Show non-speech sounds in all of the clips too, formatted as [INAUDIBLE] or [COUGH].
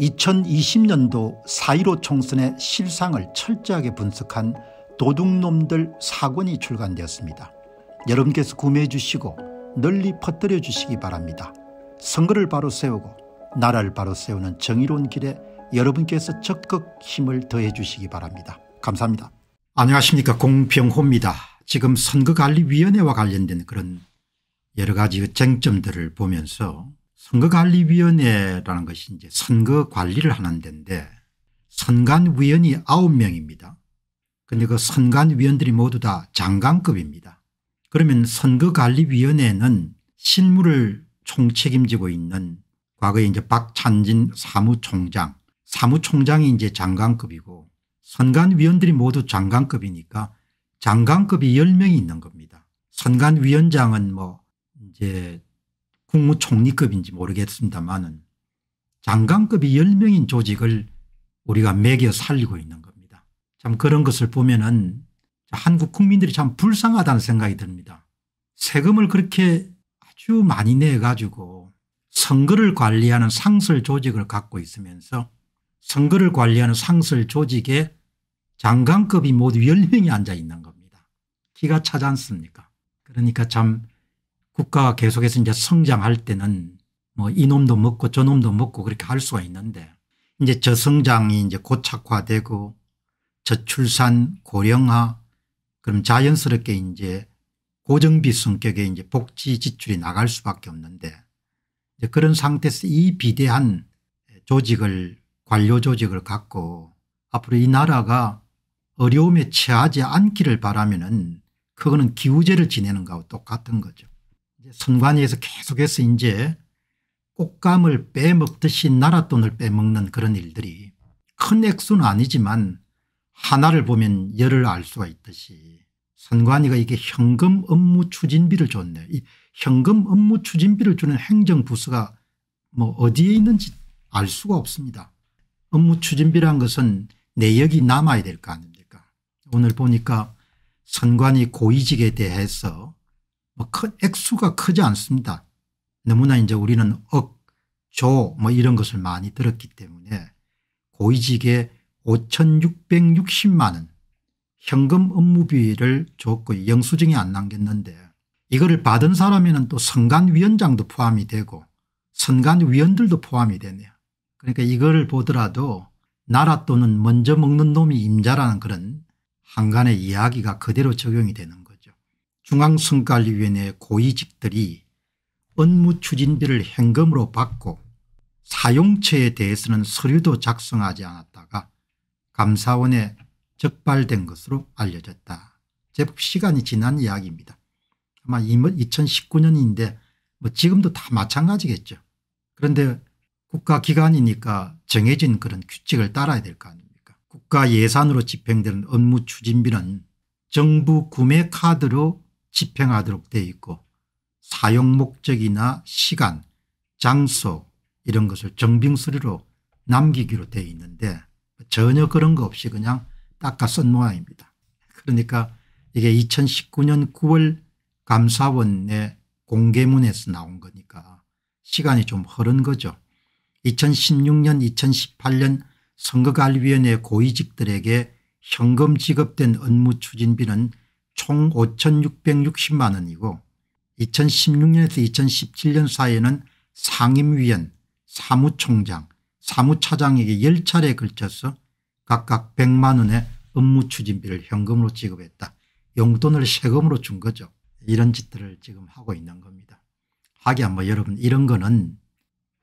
2020년도 4.15 총선의 실상을 철저하게 분석한 도둑놈들 사권이 출간되었습니다. 여러분께서 구매해 주시고 널리 퍼뜨려 주시기 바랍니다. 선거를 바로 세우고 나라를 바로 세우는 정의로운 길에 여러분께서 적극 힘을 더해 주시기 바랍니다. 감사합니다. 안녕하십니까 공병호입니다. 지금 선거관리위원회와 관련된 그런 여러 가지 쟁점들을 보면서 선거관리위원회라는 것이 이제 선거 관리를 하는 데인데 선관위원이 9명입니다. 근데 그 선관위원들이 모두 다 장관급입니다. 그러면 선거관리위원회는 실무를 총책임지고 있는 과거에 이제 박찬진 사무총장 사무총장이 이제 장관급이고 선관위원들이 모두 장관급이니까 장관급이 10명이 있는 겁니다. 선관위원장은 뭐 이제 국무총리급인지 모르겠습니다만은 장관급이 10명인 조직을 우리가 매겨 살리고 있는 겁니다. 참 그런 것을 보면은 한국 국민들이 참 불쌍하다는 생각이 듭니다. 세금을 그렇게 아주 많이 내가지고 선거를 관리하는 상설 조직을 갖고 있으면서 선거를 관리하는 상설 조직에 장관급이 모두 10명이 앉아 있는 겁니다. 기가 차지 않습니까? 그러니까 참 국가가 계속해서 이제 성장할 때는 뭐 이놈도 먹고 저놈도 먹고 그렇게 할 수가 있는데 이제 저성장이 이제 고착화되고 저출산 고령화 그럼 자연스럽게 이제 고정비 성격의 이제 복지 지출이 나갈 수밖에 없는데 이제 그런 상태에서 이 비대한 조직을 관료 조직을 갖고 앞으로 이 나라가 어려움에 처하지 않기를 바라면은 그거는 기우제를 지내는 거하고 똑같은 거죠. 선관위에서 계속해서 이제 꽃감을 빼먹듯이 나라 돈을 빼먹는 그런 일들이 큰 액수는 아니지만 하나를 보면 열을 알 수가 있듯이 선관위가 이게 현금 업무 추진비를 줬네. 이 현금 업무 추진비를 주는 행정부서가 뭐 어디에 있는지 알 수가 없습니다. 업무 추진비란 것은 내역이 남아야 될 거 아닙니까 오늘 보니까 선관위 고위직에 대해서 뭐 액수가 크지 않습니다. 너무나 이제 우리는 억, 조 뭐 이런 것을 많이 들었기 때문에 고위직에 5,660만 원 현금 업무비를 줬고 영수증이 안 남겼는데 이거를 받은 사람에는 또 선관위원장도 포함이 되고 선관위원들도 포함이 되네요. 그러니까 이거를 보더라도 나라 또는 먼저 먹는 놈이 임자라는 그런 한간의 이야기가 그대로 적용이 되는 거예요. 중앙선관위원회 고위직들이 업무추진비를 현금으로 받고 사용처에 대해서는 서류도 작성하지 않았다가 감사원에 적발된 것으로 알려졌다. 제법 시간이 지난 이야기입니다. 아마 2019년인데 뭐, 뭐 지금도 다 마찬가지겠죠. 그런데 국가기관이니까 정해진 그런 규칙을 따라야 될 거 아닙니까 국가 예산으로 집행되는 업무 추진비는 정부 구매 카드로 집행하도록 되어 있고 사용 목적이나 시간 장소 이런 것을 정빙수리로 남기기로 되어 있는데 전혀 그런 거 없이 그냥 닦아 쓴 모양입니다. 그러니까 이게 2019년 9월 감사원의 공개문에서 나온 거니까 시간이 좀 흐른 거죠. 2016년 2018년 선거관리위원회 고위직들에게 현금 지급된 업무 추진비는 총 5,660만 원이고 2016년에서 2017년 사이에는 상임위원, 사무총장, 사무차장에게 10차례에 걸쳐서 각각 100만 원의 업무 추진비를 현금으로 지급했다. 용돈을 세금으로 준 거죠. 이런 짓들을 지금 하고 있는 겁니다. 하기야 뭐 여러분 이런 거는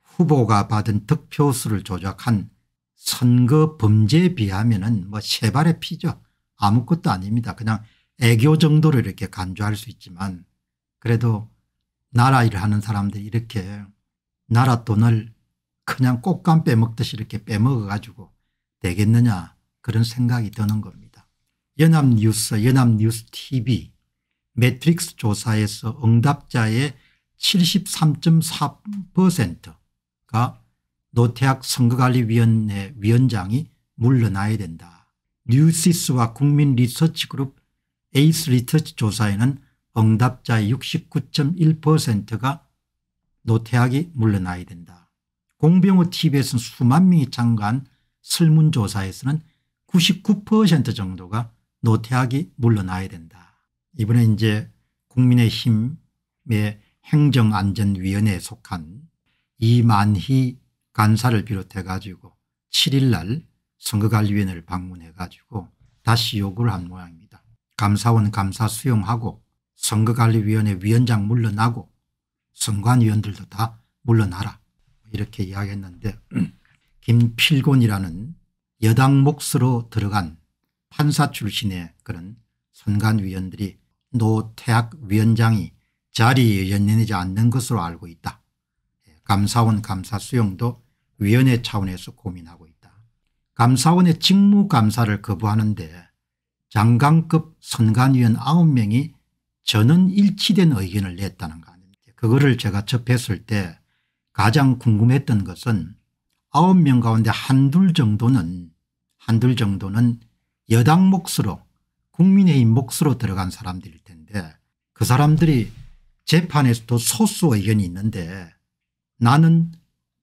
후보가 받은 득표수를 조작한 선거 범죄에 비하면 은뭐 세발의 피죠. 아무것도 아닙니다. 그냥 애교 정도로 이렇게 간주할 수 있지만 그래도 나라 일을 하는 사람들이 이렇게 나라 돈을 그냥 꽃감 빼먹듯이 이렇게 빼먹어 가지고 되겠느냐 그런 생각이 드는 겁니다. 연합뉴스 연합뉴스TV 매트릭스 조사에서 응답자의 73.4%가 노태학 선거관리위원회 위원장이 물러나야 된다. 뉴시스와 국민리서치그룹 에이스 리터치 조사에는 응답자의 69.1%가 노태학이 물러나야 된다. 공병호 TV에서는 수만 명이 참가한 설문조사에서는 99% 정도가 노태학이 물러나야 된다. 이번에 이제 국민의힘의 행정안전위원회에 속한 이만희 간사를 비롯해 가지고 7일 날 선거관리위원회를 방문해 가지고 다시 요구를 한 모양입니다. 감사원 감사 수용하고 선거관리위원회 위원장 물러나고 선관위원들도 다 물러나라 이렇게 이야기했는데 [CLEARS THROAT] 김필곤이라는 여당 몫으로 들어간 판사 출신의 그런 선관위원들이 노태학 위원장이 자리에 연연하지 않는 것으로 알고 있다. 감사원 감사 수용도 위원회 차원에서 고민하고 있다. 감사원의 직무감사를 거부하는데 장관급 선관위원 9명이 저는 일치된 의견을 냈다는 거 아닙니까 그거를 제가 접했을 때 가장 궁금했던 것은 9명 가운데 한 둘 정도는 한 둘 정도는 여당 몫으로 국민의힘 몫으로 들어간 사람들일 텐데 그 사람들이 재판에서도 소수 의견이 있는데 나는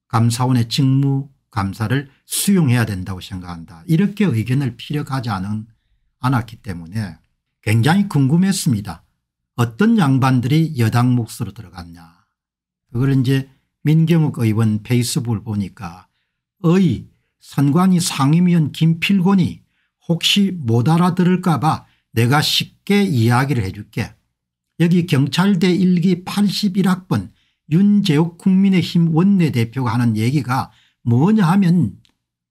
감사원의 직무 감사를 수용해야 된다고 생각한다. 이렇게 의견을 피력하지 않은 않았기 때문에 굉장히 궁금했습니다. 어떤 양반들이 여당 몫으로 들어갔냐. 그걸 이제 민경욱 의원 페이스북을 보니까 의 선관위 상임위원 김필곤이 혹시 못 알아들을까 봐 내가 쉽게 이야기를 해줄게. 여기 경찰대 1기 81학번 윤재욱 국민의힘 원내대표가 하는 얘기가 뭐냐 하면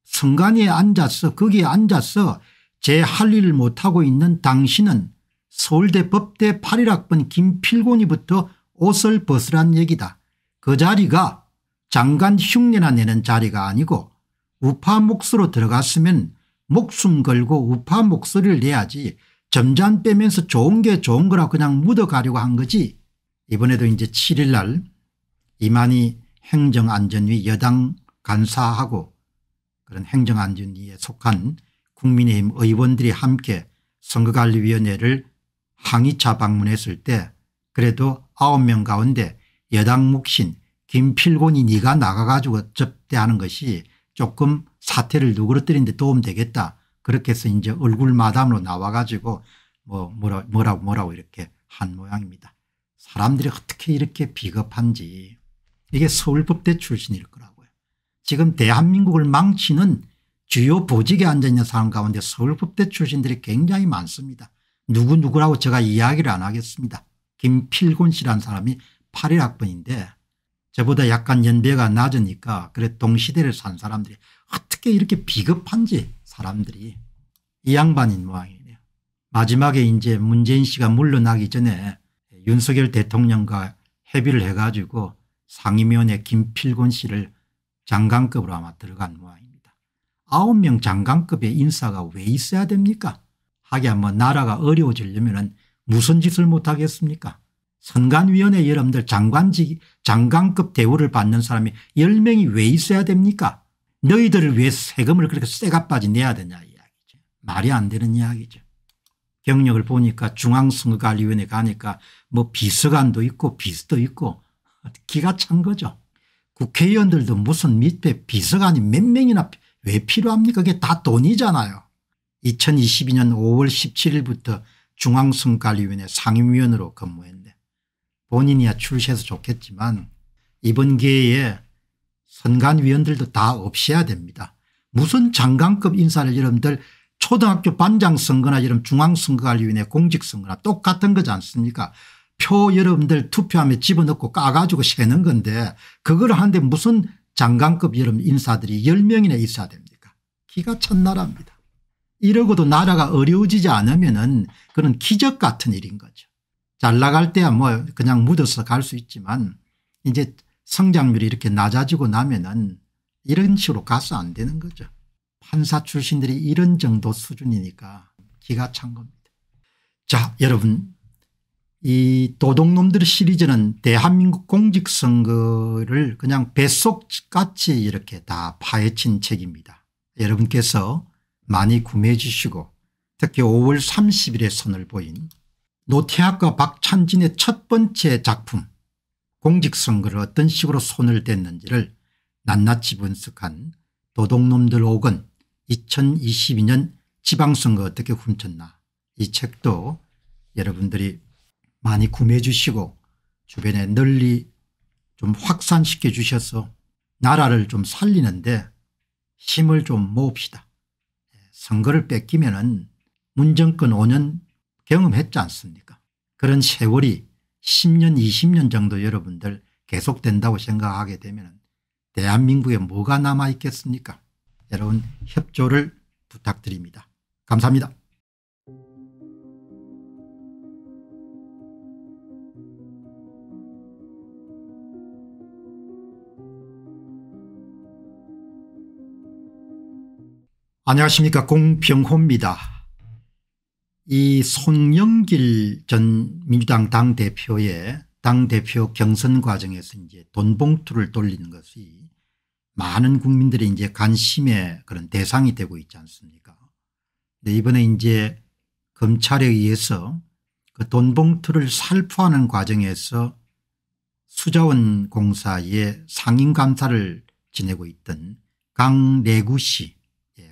선관위에 앉아서 거기에 앉아서 제할 일을 못하고 있는 당신은 서울대 법대 81학번 김필곤이부터 옷을 벗으란 얘기다. 그 자리가 장관 흉내나 내는 자리가 아니고 우파 몫으로 들어갔으면 목숨 걸고 우파 목소리를 내야지 점잔 빼면서 좋은 게 좋은 거라 그냥 묻어가려고 한 거지. 이번에도 이제 7일 날 이만희 행정안전위 여당 간사하고 그런 행정안전위에 속한 국민의힘 의원들이 함께 선거관리위원회를 항의차 방문했을 때 그래도 9명 가운데 여당 묵신 김필곤이 네가 나가가지고 접대하는 것이 조금 사태를 누그러뜨리는데 도움되겠다. 그렇게 해서 이제 얼굴 마담으로 나와가지고 뭐 뭐라, 뭐라고 뭐라고 이렇게 한 모양입니다. 사람들이 어떻게 이렇게 비겁한지 이게 서울법대 출신일 거라고요. 지금 대한민국을 망치는 주요 보직에 앉아있는 사람 가운데 서울법대 출신들이 굉장히 많습니다. 누구누구라고 제가 이야기를 안 하겠습니다. 김필곤 씨라는 사람이 8일학번인데 저보다 약간 연배가 낮으니까 그래 동시대를 산 사람들이 어떻게 이렇게 비겁한지 사람들이 이 양반인 모양이네요. 마지막에 이제 문재인 씨가 물러나기 전에 윤석열 대통령과 협의를 해가지고 상임위원회 김필곤 씨를 장관급으로 아마 들어간 모양이에요. 9명 장관급의 인사가 왜 있어야 됩니까? 하기야 뭐 나라가 어려워지려면 무슨 짓을 못하겠습니까? 선관위원회 여러분들 장관직 장관급 대우를 받는 사람이 10명이 왜 있어야 됩니까? 너희들을 왜 세금을 그렇게 쇠값빠지 내야 되냐 이야기죠. 말이 안 되는 이야기죠. 경력을 보니까 중앙선거관리위원회 가니까 뭐 비서관도 있고 비서도 있고 기가 찬 거죠. 국회의원들도 무슨 밑에 비서관이 몇 명이나 왜 필요합니까? 그게 다 돈이잖아요. 2022년 5월 17일부터 중앙선관위원회 상임위원으로 근무했는 본인이야 출시해서 좋겠지만 이번 기회에 선관위원들도 다 없애야 됩니다. 무슨 장관급 인사를 여러분들 초등학교 반장선거나 이런 중앙선거관리위원회 공직선거나 똑같은 거지 않습니까 표 여러분들 투표함에 집어넣고 까가지고 세는 건데 그걸 하는데 무슨 장관급 여름 인사들이 10명이나 있어야 됩니까 기가 찬 나라입니다. 이러고도 나라가 어려워지지 않으면 은 그런 기적 같은 일인 거죠. 잘 나갈 때야 뭐 그냥 묻어서 갈 수 있지만 이제 성장률이 이렇게 낮아지고 나면 은 이런 식으로 가서 안 되는 거죠. 판사 출신들이 이런 정도 수준이니까 기가 찬 겁니다. 자 여러분 이 도둑놈들 시리즈는 대한민국 공직선거를 그냥 뱃속같이 이렇게 다 파헤친 책입니다. 여러분께서 많이 구매해 주시고 특히 5월 30일에 선을 보인 노태학과 박찬진의 첫 번째 작품 공직선거를 어떤 식으로 손을 댔는지를 낱낱이 분석한 도둑놈들 5건 2022년 지방선거 어떻게 훔쳤나 이 책도 여러분들이 많이 구매해 주시고 주변에 널리 좀 확산시켜 주셔서 나라를 좀 살리는데 힘을 좀 모읍시다. 선거를 뺏기면 은 문정권 5년 경험했지 않습니까 그런 세월이 10년 20년 정도 여러분들 계속된다고 생각하게 되면 대한민국에 뭐가 남아있겠습니까 여러분 협조를 부탁드립니다. 감사합니다. 안녕하십니까 공병호입니다. 이 송영길 전 민주당 당대표의 당대표 경선 과정에서 이제 돈 봉투를 돌리는 것이 많은 국민들의 이제 관심의 그런 대상이 되고 있지 않습니까 근데 이번에 이제 검찰에 의해서 그돈 봉투를 살포하는 과정에서 수자원공사의 상임감사를 지내고 있던 강래구 씨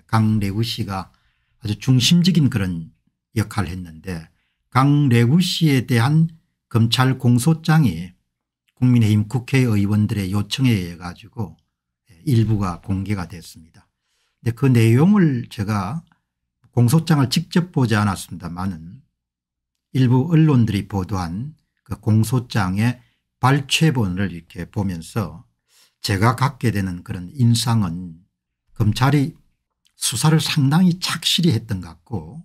강래구 씨가 아주 중심적인 그런 역할을 했는데 강래구 씨에 대한 검찰 공소장이 국민의힘 국회의원들의 요청에 의해 가지고 예, 일부가 공개가 됐습니다. 근데 그 내용을 제가 공소장을 직접 보지 않았습니다만은 일부 언론들이 보도한 그 공소장의 발췌본을 이렇게 보면서 제가 갖게 되는 그런 인상은 검찰이 수사를 상당히 착실히 했던 것 같고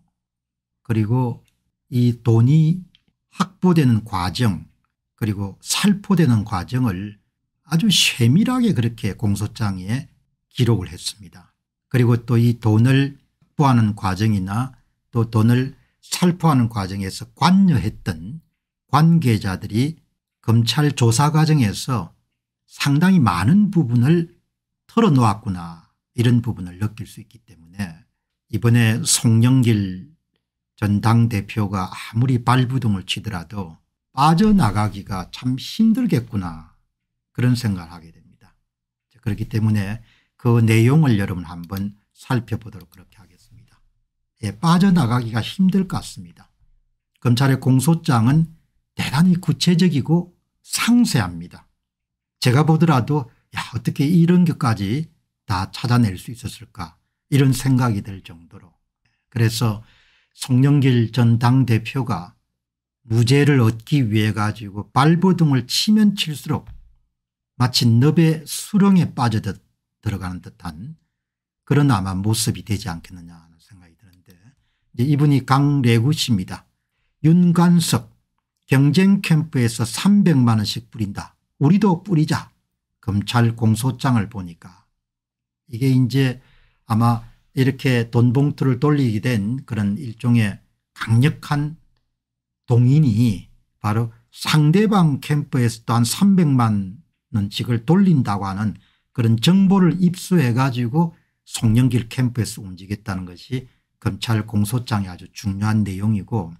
그리고 이 돈이 확보되는 과정 그리고 살포되는 과정을 아주 세밀하게 그렇게 공소장에 기록을 했습니다. 그리고 또 이 돈을 확보하는 과정이나 또 돈을 살포하는 과정에서 관여했던 관계자들이 검찰 조사 과정에서 상당히 많은 부분을 털어놓았구나 이런 부분을 느낄 수 있기 때문에 이번에 송영길 전 당대표가 아무리 발부동을 치더라도 빠져나가기가 참 힘들겠구나 그런 생각을 하게 됩니다. 그렇기 때문에 그 내용을 여러분 한번 살펴보도록 그렇게 하겠습니다. 예, 빠져나가기가 힘들 것 같습니다. 검찰의 공소장은 대단히 구체적이고 상세합니다. 제가 보더라도 야 어떻게 이런 것까지 다 찾아낼 수 있었을까 이런 생각이 들 정도로 그래서 송영길 전 당대표가 무죄를 얻기 위해 가지고 발버둥을 치면 칠수록 마치 너의 수렁에 빠져 들어가는 듯한 그런 아마 모습이 되지 않겠느냐 하는 생각이 드는데 이제 이분이 강래구 씨입니다. 윤관석 경쟁 캠프에서 300만 원씩 뿌린다. 우리도 뿌리자. 검찰 공소장을 보니까 이게 이제 아마 이렇게 돈 봉투를 돌리게 된 그런 일종의 강력한 동인이 바로 상대방 캠프에서 또 한 300만 원씩을 돌린다고 하는 그런 정보를 입수해 가지고 송영길 캠프에서 움직였다는 것이 검찰 공소장의 아주 중요한 내용이고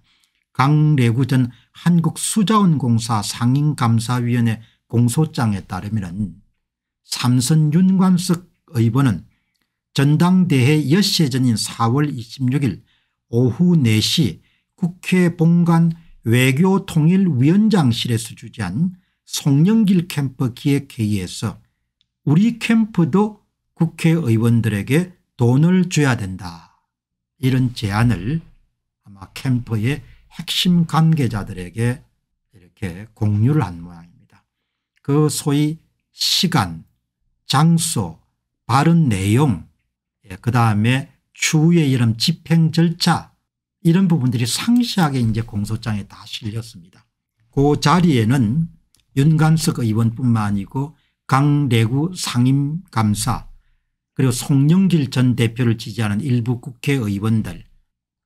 강래구 전 한국수자원공사 상임감사위원회 공소장에 따르면 삼선 윤관석 의원은 전당대회 엿새 전인 4월 26일 오후 4시 국회 본관 외교통일위원장실에서 주재한 송영길 캠프 기획회의에서 우리 캠프도 국회의원들에게 돈을 줘야 된다 이런 제안을 아마 캠프의 핵심 관계자들에게 이렇게 공유를 한 모양입니다. 그 소위 시간 장소 발언 내용 예, 그다음에 추후에 이런 집행 절차 이런 부분들이 상시하게 이제 공소장에 다 실렸습니다. 그 자리에는 윤관석 의원뿐만 아니고 강래구 상임감사 그리고 송영길 전 대표를 지지하는 일부 국회의원들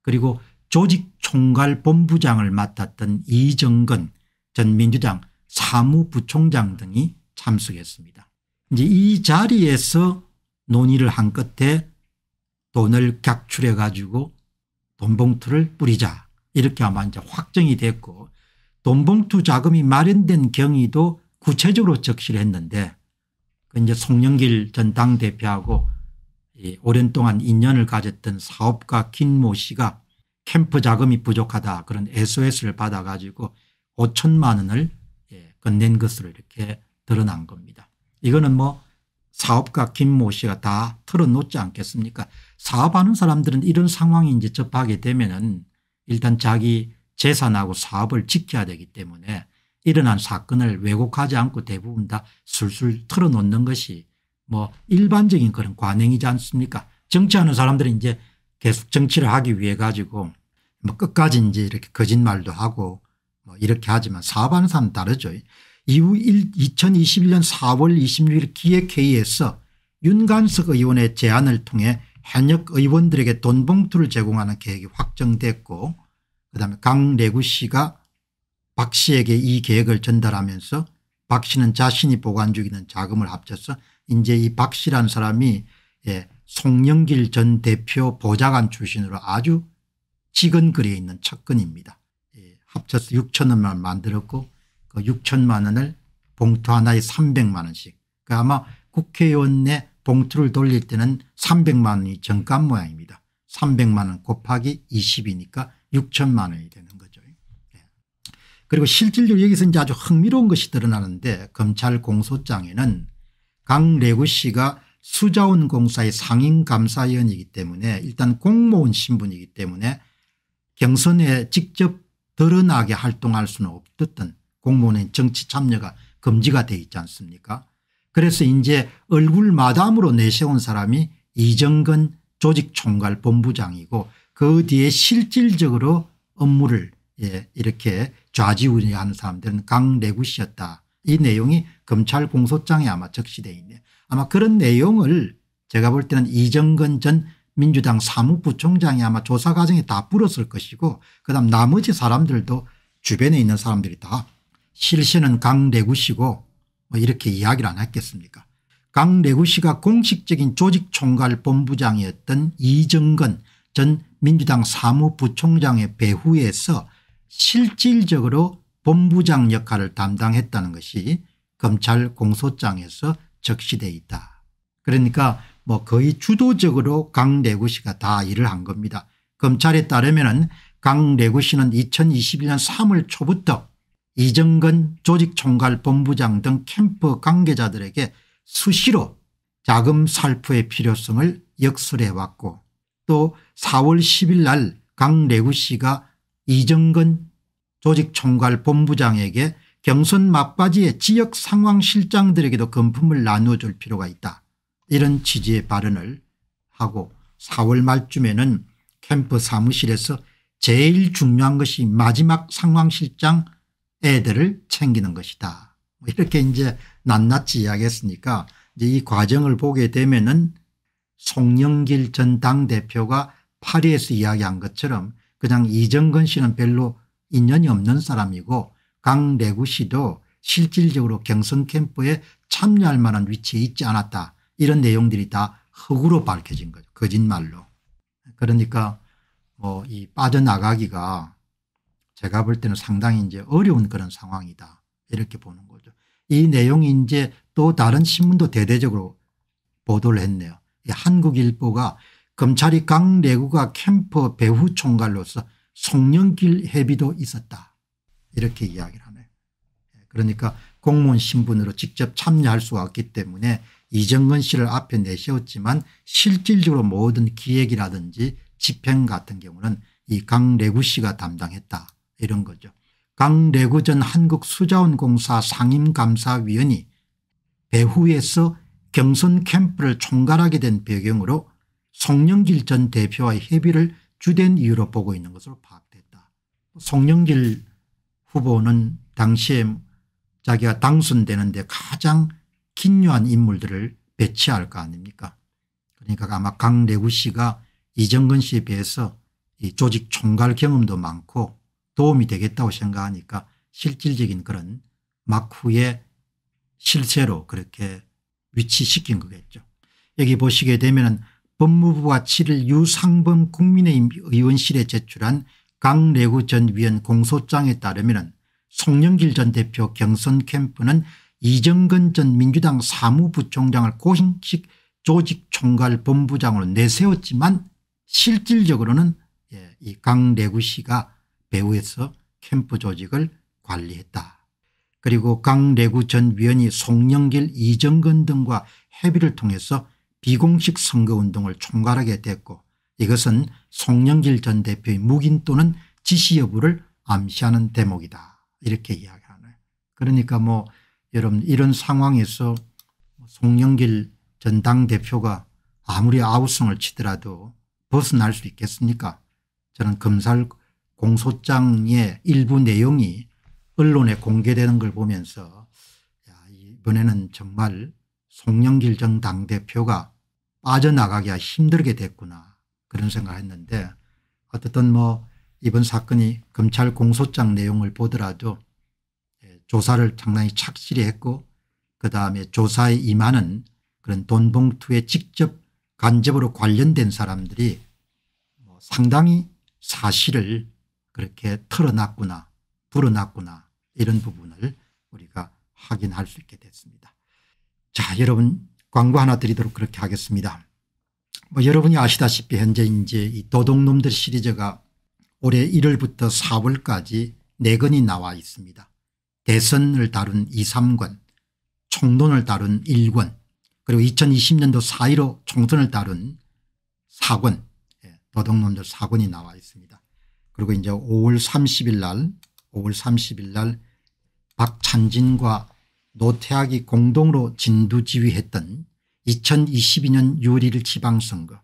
그리고 조직총괄본부장을 맡았던 이정근 전 민주당 사무부총장 등이 참석했습니다. 이제 이 자리에서 논의를 한 끝에 돈을 객출해 가지고 돈봉투를 뿌리자 이렇게 아마 이제 확정이 됐고 돈봉투 자금이 마련된 경위도 구체적으로 적시를 했는데 그 이제 송영길 전 당대표하고 오랜 동안 인연을 가졌던 사업가 김 모 씨가 캠프 자금이 부족하다 그런 SOS를 받아 가지고 5천만 원을 건넨 예, 것으로 이렇게 드러난 겁니다. 이거는 뭐 사업가 김 모 씨가 다 털어놓지 않겠습니까 사업하는 사람들은 이런 상황이 이제 접하게 되면은 일단 자기 재산하고 사업을 지켜야 되기 때문에 일어난 사건을 왜곡하지 않고 대부분 다 술술 털어놓는 것이 뭐 일반적인 그런 관행이지 않습니까 정치하는 사람들은 이제 계속 정치를 하기 위해 가지고 뭐 끝까지 이제 이렇게 거짓말도 하고 뭐 이렇게 하지만 사업하는 사람은 다르죠. 이후 2021년 4월 26일 기획회의에서 윤관석 의원의 제안을 통해 현역 의원들에게 돈 봉투를 제공하는 계획이 확정됐고 그다음에 강래구 씨가 박 씨에게 이 계획을 전달하면서 박 씨는 자신이 보관 중이는 자금을 합쳐서 이제 이 박 씨란 사람이 예, 송영길 전 대표 보좌관 출신으로 아주 지근거리에 있는 척근입니다. 예, 합쳐서 6천 원만 만들었고 그 뭐 6천만 원을 봉투 하나에 300만 원씩 그 아마 국회의원 내 봉투를 돌릴 때는 300만 원이 정가 모양입니다. 300만 원 곱하기 20이니까 6천만 원이 되는 거죠. 네. 그리고 실질적으로 여기서 이제 아주 흥미로운 것이 드러나는데 검찰 공소장에는 강래구 씨가 수자원 공사의 상임 감사위원이기 때문에 일단 공무원 신분이기 때문에 경선에 직접 드러나게 활동할 수는 없었던 공무원의 정치 참여가 금지가 돼 있지 않습니까 그래서 이제 얼굴 마담으로 내세운 사람이 이정근 조직총괄 본부장이고 그 뒤에 실질적으로 업무를 예, 이렇게 좌지우지하는 사람들은 강내구 씨였다. 이 내용이 검찰 공소장에 아마 적시되어 있네요. 아마 그런 내용을 제가 볼 때는 이정근 전 민주당 사무부총장이 아마 조사 과정에 다 불었을 것이고 그다음 나머지 사람들도 주변에 있는 사람들이 다 실시는 강래구 씨고 뭐 이렇게 이야기를 안 했겠습니까 강래구 씨가 공식적인 조직총괄 본부장이었던 이정근전 민주당 사무부총장의 배후에서 실질적으로 본부장 역할을 담당했다는 것이 검찰 공소장에서 적시돼 있다. 그러니까 뭐 거의 주도적으로 강래구 씨가 다 일을 한 겁니다. 검찰에 따르면 강래구 씨는 2021년 3월 초부터 이정근 조직총괄본부장 등 캠프 관계자들에게 수시로 자금 살포의 필요성을 역설해 왔고 또 4월 10일 날 강래구 씨가 이정근 조직총괄본부장에게 경선 막바지의 지역 상황 실장들에게도 금품을 나눠줄 필요가 있다. 이런 취지의 발언을 하고 4월 말쯤에는 캠프 사무실에서 제일 중요한 것이 마지막 상황실장 애들을 챙기는 것이다. 뭐 이렇게 이제 낱낱이 이야기했으니까 이제 이 과정을 보게 되면은 송영길 전 당대표가 파리에서 이야기한 것처럼 그냥 이정근 씨는 별로 인연이 없는 사람이고 강래구 씨도 실질적으로 경선 캠프에 참여할 만한 위치에 있지 않았다. 이런 내용들이 다 흙으로 밝혀진 거죠. 거짓말로. 그러니까 뭐 이 빠져나가기가 제가 볼 때는 상당히 이제 어려운 그런 상황이다 이렇게 보는 거죠. 이 내용이 이제 또 다른 신문도 대대적으로 보도를 했네요. 한국일보가 검찰이 강 내구가 캠퍼 배후 총괄로서 송영길 회비도 있었다 이렇게 이야기를 하네요. 예, 그러니까 공무원 신분으로 직접 참여할 수가 없기 때문에 이정근 씨를 앞에 내세웠지만 실질적으로 모든 기획이라든지 집행 같은 경우는 이 강래구 씨가 담당했다 이런 거죠. 강래구 전 한국수자원공사 상임감사위원이 배후에서 경선 캠프를 총괄하게 된 배경으로 송영길 전대표와 협의를 주된 이유로 보고 있는 것으로 파악됐다. 송영길 후보는 당시에 자기가 당선되는데 가장 긴요한 인물들을 배치할 거 아닙니까 그러니까 아마 강래구 씨가 이정근 씨에 비해서 이 조직 총괄 경험도 많고 도움이 되겠다고 생각하니까 실질적인 그런 막후의 실세로 그렇게 위치시킨 거겠죠. 여기 보시게 되면 법무부와 7일 유상범 국민의힘 의원실에 제출한 강래구 전 위원 공소장에 따르면 송영길 전 대표 경선 캠프는 이정근 전 민주당 사무부총장을 고행식 조직총괄 본부장으로 내세웠지만 실질적으로는 예, 이 강래구 씨가 배후에서 캠프 조직을 관리했다. 그리고 강래구 전 위원이 송영길 이정근 등과 협의를 통해서 비공식 선거운동을 총괄하게 됐고 이것은 송영길 전 대표의 묵인 또는 지시 여부를 암시하는 대목이다. 이렇게 이야기하네요. 그러니까 뭐 여러분 이런 상황에서 송영길 전 당대표가 아무리 아우성을 치더라도 벗어날 수 있겠습니까 저는 검찰 공소장의 일부 내용이 언론에 공개되는 걸 보면서 이번에는 정말 송영길 전 당대표가 빠져나가기가 힘들게 됐구나 그런 생각을 했는데 어쨌든 뭐 이번 사건이 검찰 공소장 내용을 보더라도 예, 조사를 상당히 착실히 했고 그다음에 조사에 임하는 그런 돈 봉투에 직접 간접으로 관련된 사람들이 뭐 상당히 사실을 그렇게 털어놨구나 불어놨구나 이런 부분을 우리가 확인할 수 있게 됐습니다. 자 여러분 광고 하나 드리도록 그렇게 하겠습니다. 뭐 여러분이 아시다시피 현재 이제 이 도둑놈들 시리즈가 올해 1월부터 4월까지 4권이 나와 있습니다. 대선을 다룬 2, 3권, 총론을 다룬 1권, 그리고 2020년도 4.15 총선을 다룬 4권, 예, 도둑놈들 4권이 나와 있습니다. 그리고 이제 5월 30일 날 5월 30일 날 박찬진과 노태학이 공동으로 진두지휘했던 2022년 6일 지방선거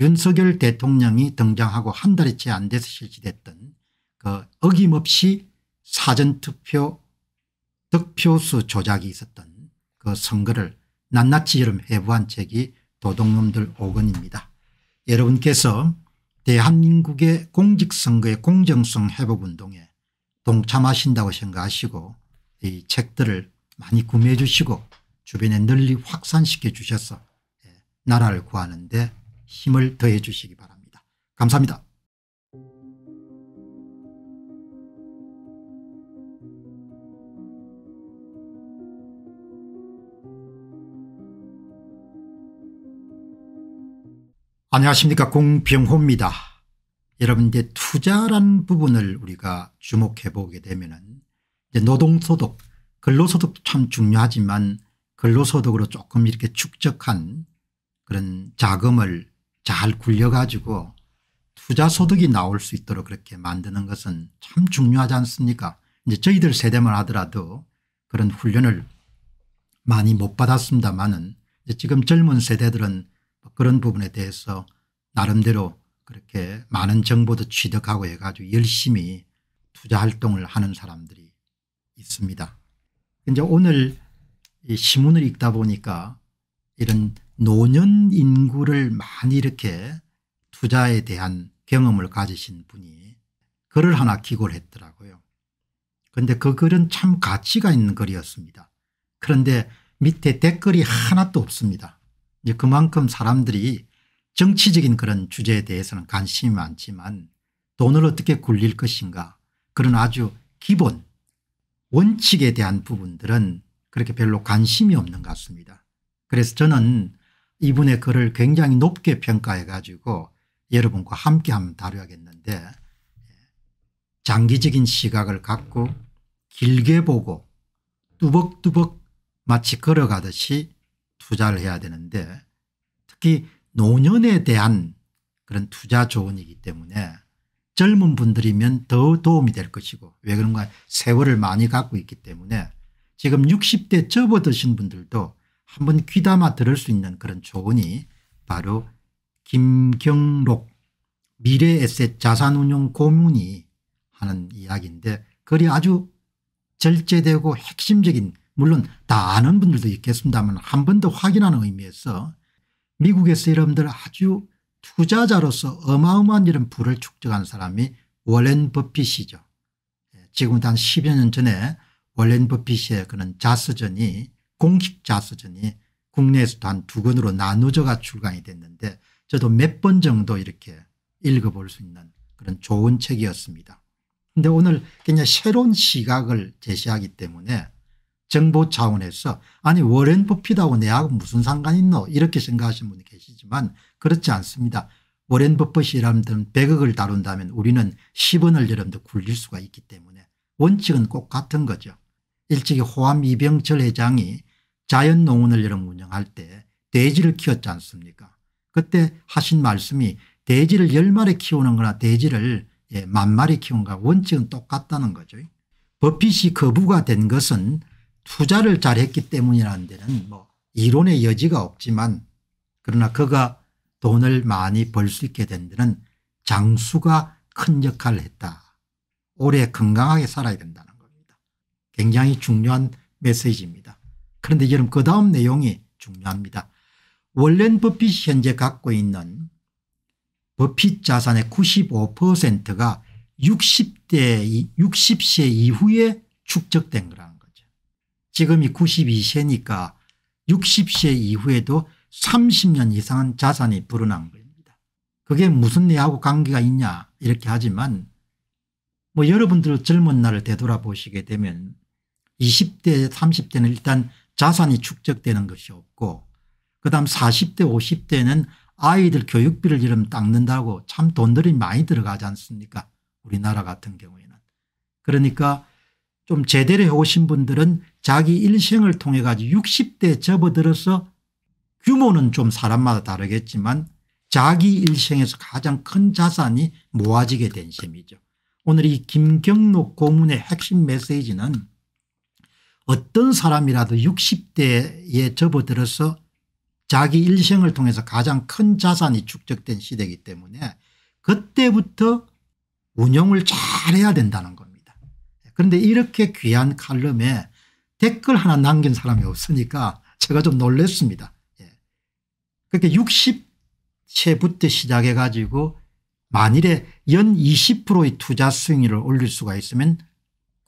윤석열 대통령이 등장하고 한 달이 채 안 돼서 실시됐던 그 어김없이 사전투표 득표수 조작이 있었던 그 선거를 낱낱이 여름 해부한 책이 도둑놈들 5권입니다. 여러분께서 대한민국의 공직선거의 공정성 회복운동에 동참하신다고 생각하시고 이 책들을 많이 구매해 주시고 주변에 널리 확산시켜 주셔서 예, 나라를 구하는 데 힘을 더해 주시기 바랍니다. 감사합니다. 안녕하십니까 공병호입니다. 여러분 이제 투자란 부분을 우리가 주목해 보게 되면 은 노동소득 근로소득도 참 중요하지만 근로소득으로 조금 이렇게 축적한 그런 자금을 잘 굴려가지고 투자소득이 나올 수 있도록 그렇게 만드는 것은 참 중요하지 않습니까 이제 저희들 세대만 하더라도 그런 훈련을 많이 못 받았습니다마는 지금 젊은 세대들은 그런 부분에 대해서 나름대로 그렇게 많은 정보도 취득하고 해가지고 열심히 투자 활동을 하는 사람들이 있습니다. 이제 오늘 신문을 읽다 보니까 이런 노년 인구를 많이 이렇게 투자에 대한 경험을 가지신 분이 글을 하나 기고를 했더라고요. 그런데 그 글은 참 가치가 있는 글이었습니다. 그런데 밑에 댓글이 하나도 없습니다. 이제 그만큼 사람들이 정치적인 그런 주제에 대해서는 관심이 많지만 돈을 어떻게 굴릴 것인가 그런 아주 기본 원칙에 대한 부분들은 그렇게 별로 관심이 없는 것 같습니다. 그래서 저는 이분의 글을 굉장히 높게 평가해 가지고 여러분과 함께 한번 다루야겠는데 장기적인 시각을 갖고 길게 보고 뚜벅뚜벅 마치 걸어가듯이 투자를 해야 되는데 특히 노년에 대한 그런 투자 조언이기 때문에 젊은 분들이면 더 도움이 될 것이고 왜 그런가 세월을 많이 갖고 있기 때문에 지금 60대 접어드신 분들도 한번 귀담아 들을 수 있는 그런 조언이 바로 김경록 미래에셋 자산운용 고문이 하는 이야기인데 그이 아주 절제되고 핵심적인 물론 다 아는 분들도 있겠습니다만 한 번 더 확인하는 의미에서 미국에서 여러분들 아주 투자자로서 어마어마한 이런 부를 축적한 사람이 워렌 버핏이죠. 예, 지금부터 한 10여 년 전에 월렌 버핏의 그런 자서전이 공식 자서전이 국내에서도 한두 권으로 나누어가 출간이 됐는데 저도 몇 번 정도 이렇게 읽어볼 수 있는 그런 좋은 책이었습니다. 그런데 오늘 굉장히 새로운 시각을 제시하기 때문에 정보 차원에서 아니 워렌 버핏하고 내하고 무슨 상관 있노 이렇게 생각하시는 분이 계시지만 그렇지 않습니다. 워렌 버핏이 여러분들 100억을 다룬다면 우리는 10원을 여러분들 굴릴 수가 있기 때문에 원칙은 꼭 같은 거죠. 일찍이 호암 이병철 회장이 자연농원을 여러분 운영할 때 돼지를 키웠지 않습니까 그때 하신 말씀이 돼지를 1 0마리 키우는 거나 돼지를 예, 만마리 키운 거나 원칙은 똑같다는 거죠. 버핏이 거부가 된 것은 투자를 잘했기 때문이라는 데는 뭐 이론의 여지가 없지만 그러나 그가 돈을 많이 벌 수 있게 된 데는 장수가 큰 역할을 했다. 오래 건강하게 살아야 된다는 겁니다. 굉장히 중요한 메시지입니다. 그런데 여러분 그 다음 내용이 중요합니다. 월렌 버핏이 현재 갖고 있는 버핏 자산의 95%가 60대 60세 이후에 축적된 거라 지금이 92세니까 60세 이후에도 30년 이상은 자산이 불어난 겁니다. 그게 무슨 애하고 관계가 있냐 이렇게 하지만 뭐 여러분들 젊은 날을 되돌아보시게 되면 20대 30대는 일단 자산이 축적되는 것이 없고 그다음 40대 50대는 아이들 교육비를 이름 닦는다고 참 돈들이 많이 들어가지 않습니까 우리나라 같은 경우에는. 그러니까 좀 제대로 해오신 분들은 자기 일생을 통해 가지고 60대 접어들어서 규모는 좀 사람마다 다르겠지만 자기 일생에서 가장 큰 자산이 모아지게 된 셈이죠. 오늘 이 김경록 고문의 핵심 메시지는 어떤 사람이라도 60대에 접어들어서 자기 일생을 통해서 가장 큰 자산이 축적된 시대이기 때문에 그때부터 운영을 잘해야 된다는 그런데 이렇게 귀한 칼럼에 댓글 하나 남긴 사람이 없으니까 제가 좀 놀랬습니다. 예. 그렇게 60채부터 시작해 가지고 만일에 연 20%의 투자 수익률을 올릴 수가 있으면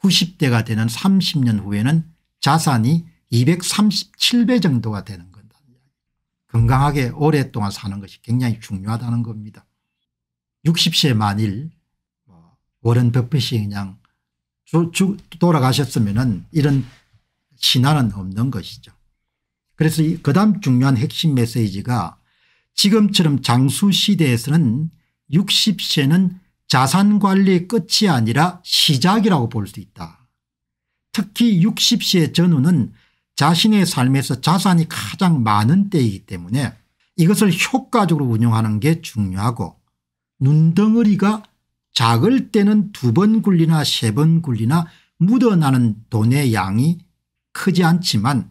90대가 되는 30년 후에는 자산이 237배 정도가 되는 건다. 건강하게 오랫동안 사는 것이 굉장히 중요하다는 겁니다. 60세 만일 뭐 워런 버핏이 그냥 돌아가셨으면 이런 신화는 없는 것이죠. 그래서 그 다음 중요한 핵심 메시지가 지금처럼 장수 시대에서는 60세는 자산 관리의 끝이 아니라 시작이라고 볼 수 있다. 특히 60세 전후는 자신의 삶에서 자산이 가장 많은 때이기 때문에 이것을 효과적으로 운영하는 게 중요하고 눈덩어리가 작을 때는 두 번 굴리나 세 번 굴리나 묻어나는 돈의 양이 크지 않지만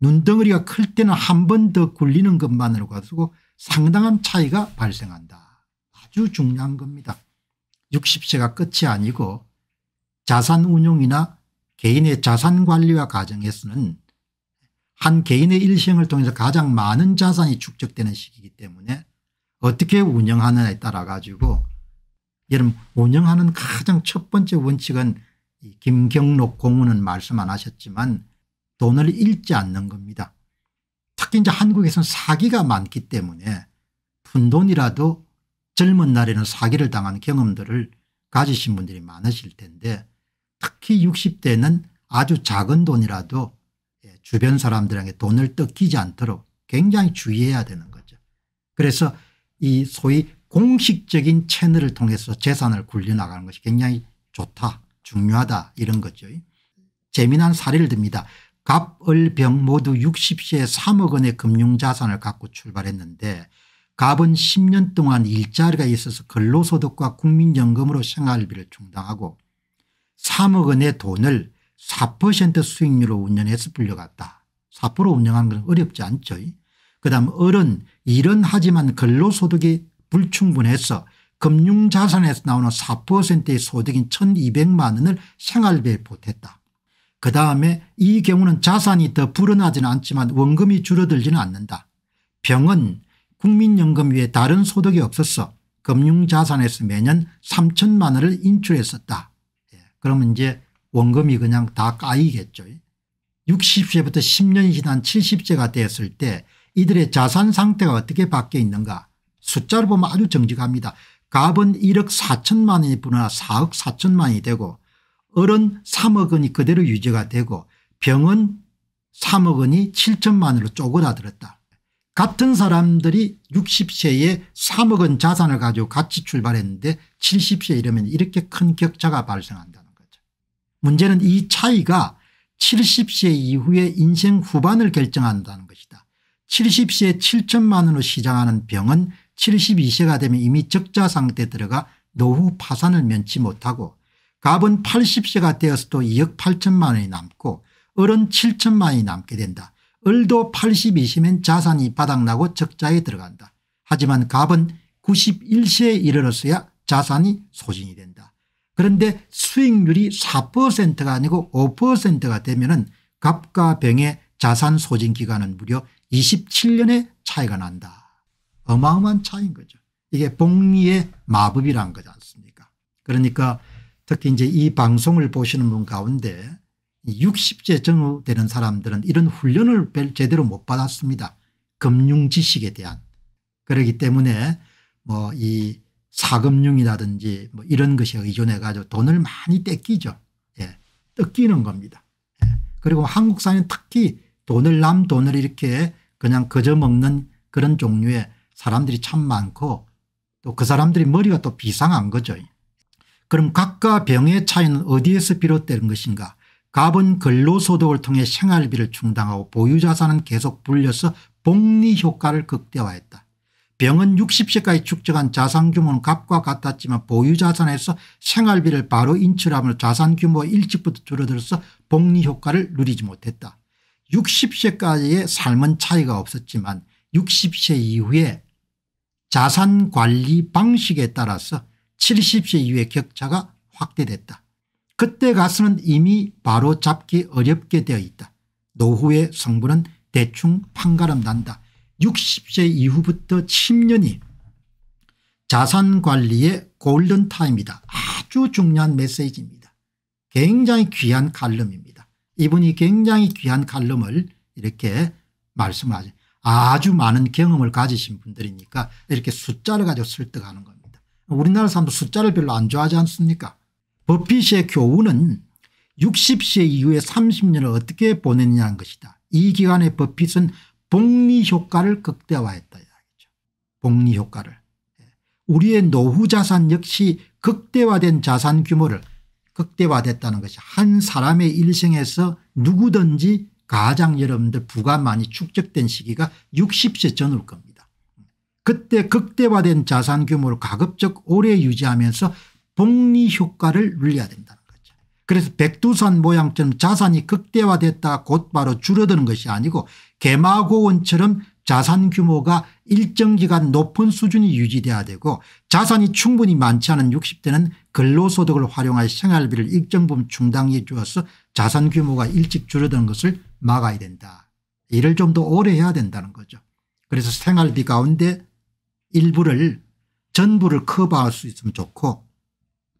눈덩어리가 클 때는 한 번 더 굴리는 것만으로 가지고 상당한 차이가 발생한다. 아주 중요한 겁니다. 60세가 끝이 아니고 자산 운용이나 개인의 자산 관리와 가정에서는 한 개인의 일생을 통해서 가장 많은 자산이 축적되는 시기이기 때문에 어떻게 운영하느냐에 따라 가지고 여러분 운영하는 가장 첫 번째 원칙은 김경록 공원은 말씀 안 하셨지만 돈을 잃지 않는 겁니다. 특히 이제 한국에선 사기가 많기 때문에 푼돈이라도 젊은 날에는 사기를 당한 경험들을 가지신 분들이 많으실 텐데 특히 60대는 아주 작은 돈이라도 예, 주변 사람들에게 돈을 뜯기지 않도록 굉장히 주의해야 되는 거죠. 그래서 이 소위 공식적인 채널을 통해서 재산을 굴려나가는 것이 굉장히 좋다 중요하다 이런 거죠. 재미난 사례를 듭니다. 갑을병 모두 6 0세에 3억 원의 금융자산을 갖고 출발했는데 갑은 10년 동안 일자리가 있어서 근로소득과 국민연금으로 생활비를 충당하고 3억 원의 돈을 4% 수익률로 운영해서 불려갔다. 4% 운영하는 건 어렵지 않죠. 그 다음 을은 일은 하지만 근로소득이 불충분해서 금융자산에서 나오는 4%의 소득인 1200만 원을 생활비에 보탰다. 그 다음에 이 경우는 자산이 더 불어나지는 않지만 원금이 줄어들지는 않는다. 병은 국민연금 위에 다른 소득이 없어서 금융자산에서 매년 3천만 원을 인출했었다. 예. 그러면 이제 원금이 그냥 다 까이겠죠. 60세부터 10년이 지난 70세가 되었을 때 이들의 자산 상태가 어떻게 바뀌어 있는가 숫자를 보면 아주 정직합니다. 갑은 1억 4천만 원이 분화 4억 4천만 원이 되고 을은 3억 원이 그대로 유지가 되고 병은 3억 원이 7천만 원으로 쪼그라들었다. 같은 사람들이 60세에 3억 원 자산을 가지고 같이 출발했는데 70세 이러면 이렇게 큰 격차가 발생한다는 거죠. 문제는 이 차이가 70세 이후의 인생 후반을 결정한다는 것이다. 70세에 7천만 원으로 시작하는 병은 72세가 되면 이미 적자 상태 에 들어가 노후 파산을 면치 못하고 갑은 80세가 되어서도 2억 8천만 원이 남고 어른 7천만 원이 남게 된다. 을도 82세면 자산이 바닥나고 적자에 들어간다. 하지만 갑은 91세에 이르러서야 자산이 소진이 된다. 그런데 수익률이 4%가 아니고 5%가 되면 은 갑과 병의 자산 소진 기간은 무려 27년의 차이가 난다. 어마어마한 차이인 거죠. 이게 복리의 마법이란 거지 않습니까? 그러니까 특히 이제 이 방송을 보시는 분 가운데 60세 정도 되는 사람들은 이런 훈련을 제대로 못 받았습니다. 금융 지식에 대한. 그러기 때문에 뭐 이 사금융이라든지 뭐 이런 것에 의존해 가지고 돈을 많이 뺏기죠. 예. 뜯기는 겁니다. 예. 그리고 한국 사는 특히 돈을 남 돈을 이렇게 그냥 거저 먹는 그런 종류의 사람들이 참 많고 또 그 사람들이 머리가 또 비상한 거죠. 그럼 각과 병의 차이는 어디에서 비롯되는 것인가 갑은 근로소득을 통해 생활비를 충당하고 보유자산은 계속 불려서 복리효과를 극대화했다. 병은 60세까지 축적한 자산규모는 갑과 같았지만 보유자산에서 생활비를 바로 인출하므로 자산규모가 일찍부터 줄어들어서 복리효과를 누리지 못했다. 60세까지의 삶은 차이가 없었지만 60세 이후에 자산관리 방식에 따라서 70세 이후의 격차가 확대됐다. 그때 가서는 이미 바로 잡기 어렵게 되어 있다. 노후의 성분은 대충 판가름 난다. 60세 이후부터 10년이 자산관리의 골든타임이다. 아주 중요한 메시지입니다. 굉장히 귀한 칼럼입니다. 이분이 굉장히 귀한 칼럼을 이렇게 말씀을 하죠. 아주 많은 경험을 가지신 분들이니까 이렇게 숫자를 가지고 설득하는 겁니다. 우리나라 사람도 숫자를 별로 안 좋아하지 않습니까 버핏의 교훈은 60세 이후에 30년을 어떻게 보내느냐는 것이다. 이 기간에 버핏은 복리 효과를 극대화했다. 복리 효과를. 예. 우리의 노후 자산 역시 극대화된 자산 규모를 극대화됐다는 것이 한 사람의 일생에서 누구든지 가장 여러분들 부가 많이 축적된 시기가 60세 전후일 겁니다. 그때 극대화된 자산 규모를 가급적 오래 유지하면서 복리 효과를 늘려야 된다는 거죠. 그래서 백두산 모양처럼 자산이 극대화됐다가 곧바로 줄어드는 것이 아니고 개마고원처럼 자산 규모가 일정 기간 높은 수준이 유지돼야 되고 자산이 충분히 많지 않은 60대는 근로소득을 활용할 생활비를 일정 부분 충당해 주어서 자산 규모가 일찍 줄어드는 것을 막아야 된다. 일을 좀더 오래 해야 된다는 거죠. 그래서 생활비 가운데 일부를 전부를 커버할 수 있으면 좋고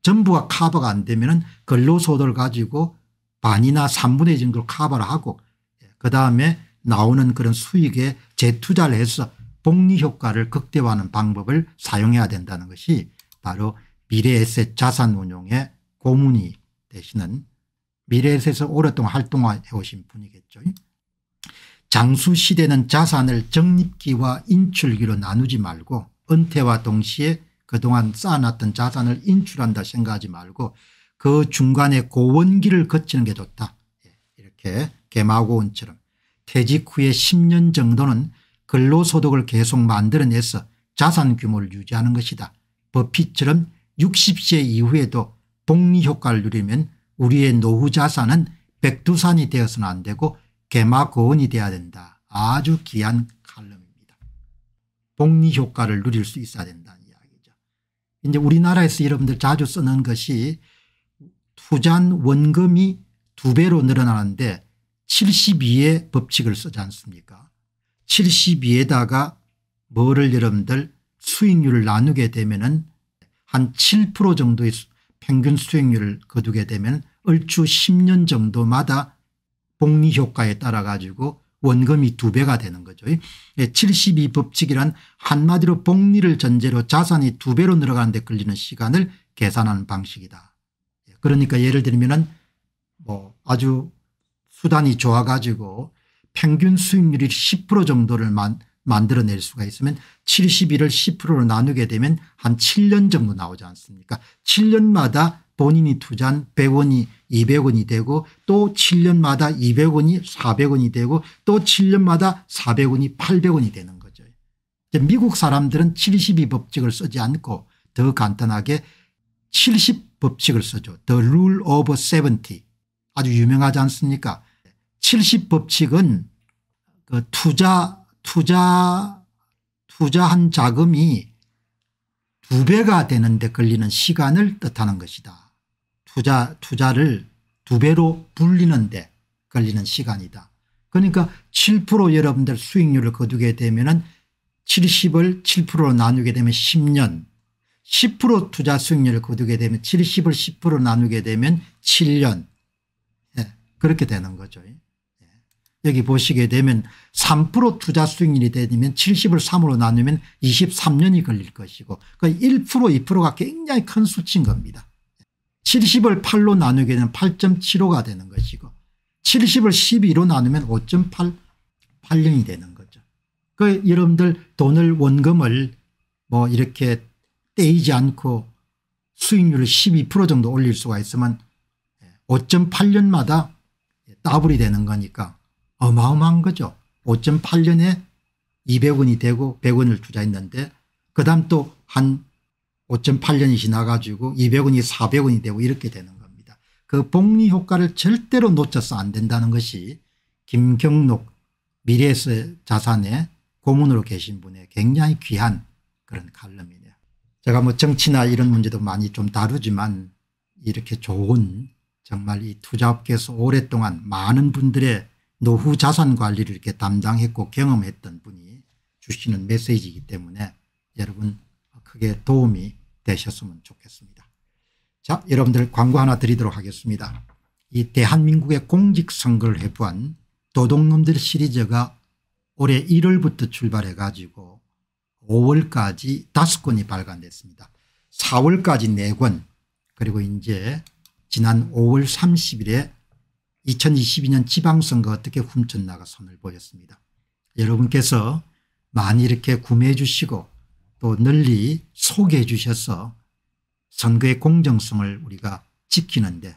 전부가 커버가 안 되면 근로소득을 가지고 반이나 3분의 1 정도를 커버를 하고 예, 그다음에 나오는 그런 수익에 재투자를 해서 복리 효과를 극대화하는 방법을 사용해야 된다는 것이 바로 미래에셋 자산운용의 고문이 되시는 미래에서 오랫동안 활동해 오신 분이겠죠. 장수 시대는 자산을 적립기와 인출기로 나누지 말고 은퇴와 동시에 그동안 쌓아놨던 자산을 인출한다 생각하지 말고 그 중간에 고원기를 거치는 게 좋다. 예, 이렇게 개마고원처럼 퇴직 후에 10년 정도는 근로소득을 계속 만들어내서 자산 규모를 유지하는 것이다. 버핏처럼 60세 이후에도 복리효과를 누리면 우리의 노후 자산은 백두산이 되어서는 안 되고 개마고원이 돼야 된다. 아주 귀한 칼럼입니다. 복리 효과를 누릴 수 있어야 된다는 이야기죠. 이제 우리나라에서 여러분들 자주 쓰는 것이 투자한 원금이 두 배로 늘어나는데 72의 법칙을 쓰지 않습니까 72에다가 뭐를 여러분들 수익률을 나누게 되면 은한 7% 정도의 평균 수익률을 거두게 되면 얼추 10년 정도마다 복리 효과에 따라 가지고 원금이 두 배가 되는 거죠. 72 법칙이란 한마디로 복리를 전제로 자산이 두 배로 늘어가는 데 걸리는 시간을 계산하는 방식이다. 예, 그러니까 예를 들면은 뭐 아주 수단이 좋아가지고 평균 수익률이 10% 정도를 만, 만들어낼 수가 있으면 71을 10%로 나누게 되면 한 7년 정도 나오지 않습니까? 7년마다 본인이 투자한 100원이 200원이 되고 또 7년마다 200원이 400원이 되고 또 7년마다 400원이 800원이 되는 거죠. 미국 사람들은 72 법칙을 쓰지 않고 더 간단하게 70 법칙을 쓰죠. The Rule of 70 아주 유명하지 않습니까 70 법칙은 그 투자 투자 투자한 자금이 두 배가 되는데 걸리는 시간을 뜻하는 것이다. 투자, 투자를 두 배로 불리는데 걸리는 시간이다. 그러니까 7% 여러분들 수익률을 거두게 되면은 70을 7%로 나누게 되면 10년 10% 투자 수익률을 거두게 되면 70을 10% 나누게 되면 7년 예, 그렇게 되는 거죠. 예. 여기 보시게 되면 3% 투자 수익률이 되면 70을 3으로 나누면 23년이 걸릴 것이고 그1% 그러니까 2%가 굉장히 큰 수치인 겁니다. 70을 8로 나누게 되면 8.75가 되는 것이고 70을 12로 나누면 5.8 8년이 되는 거죠. 그 여러분들 돈을 원금을 뭐 이렇게 떼이지 않고 수익률을 12% 정도 올릴 수가 있으면 5.8년마다 더블이 되는 거니까 어마어마한 거죠. 5.8년에 200원이 되고 100원을 투자했는데 그 다음 또한 5.8년이 지나가지고 200원이 400원이 되고 이렇게 되는 겁니다. 그 복리 효과를 절대로 놓쳐서 안 된다는 것이 김경록 미래에서 자산의 고문으로 계신 분의 굉장히 귀한 그런 칼럼이네요. 제가 뭐 정치나 이런 문제도 많이 좀 다루지만 이렇게 좋은 정말 이 투자업계에서 오랫동안 많은 분들의 노후 자산 관리를 이렇게 담당했고 경험했던 분이 주시는 메시지이기 때문에 여러분 크게 도움이 되셨으면 좋겠습니다. 자 여러분들 광고 하나 드리도록 하겠습니다. 이 대한민국의 공직선거를 해부한 도둑놈들 시리즈가 올해 1월부터 출발해 가지고 5월까지 5권이 발간됐습니다. 4월까지 4권 그리고 이제 지난 5월 30일에 2022년 지방선거 어떻게 훔쳤나가 손을 보였습니다. 여러분께서 많이 이렇게 구매해 주시고 또 널리 소개해 주셔서 선거의 공정성을 우리가 지키는데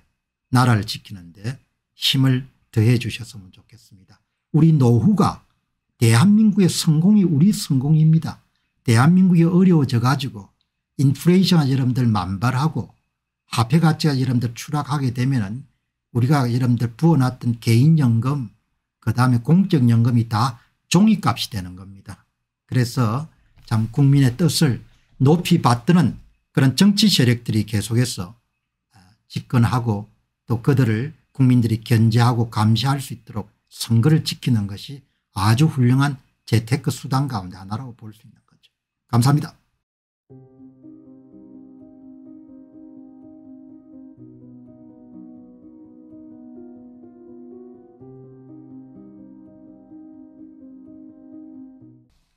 나라를 지키는데 힘을 더해 주셨으면 좋겠습니다. 우리 노후가 대한민국의 성공이 우리 성공입니다. 대한민국이 어려워져 가지고 인플레이션이 여러분들 만발하고 화폐 가치가 여러분들 추락하게 되면은 우리가 여러분들 부어놨던 개인연금 그다음에 공적연금이 다 종이값이 되는 겁니다. 그래서 참 국민의 뜻을 높이 받드는 그런 정치 세력들이 계속해서 아, 집권하고 또 그들을 국민들이 견제하고 감시할 수 있도록 선거를 지키는 것이 아주 훌륭한 재테크 수단 가운데 하나라고 볼 수 있는 거죠. 감사합니다.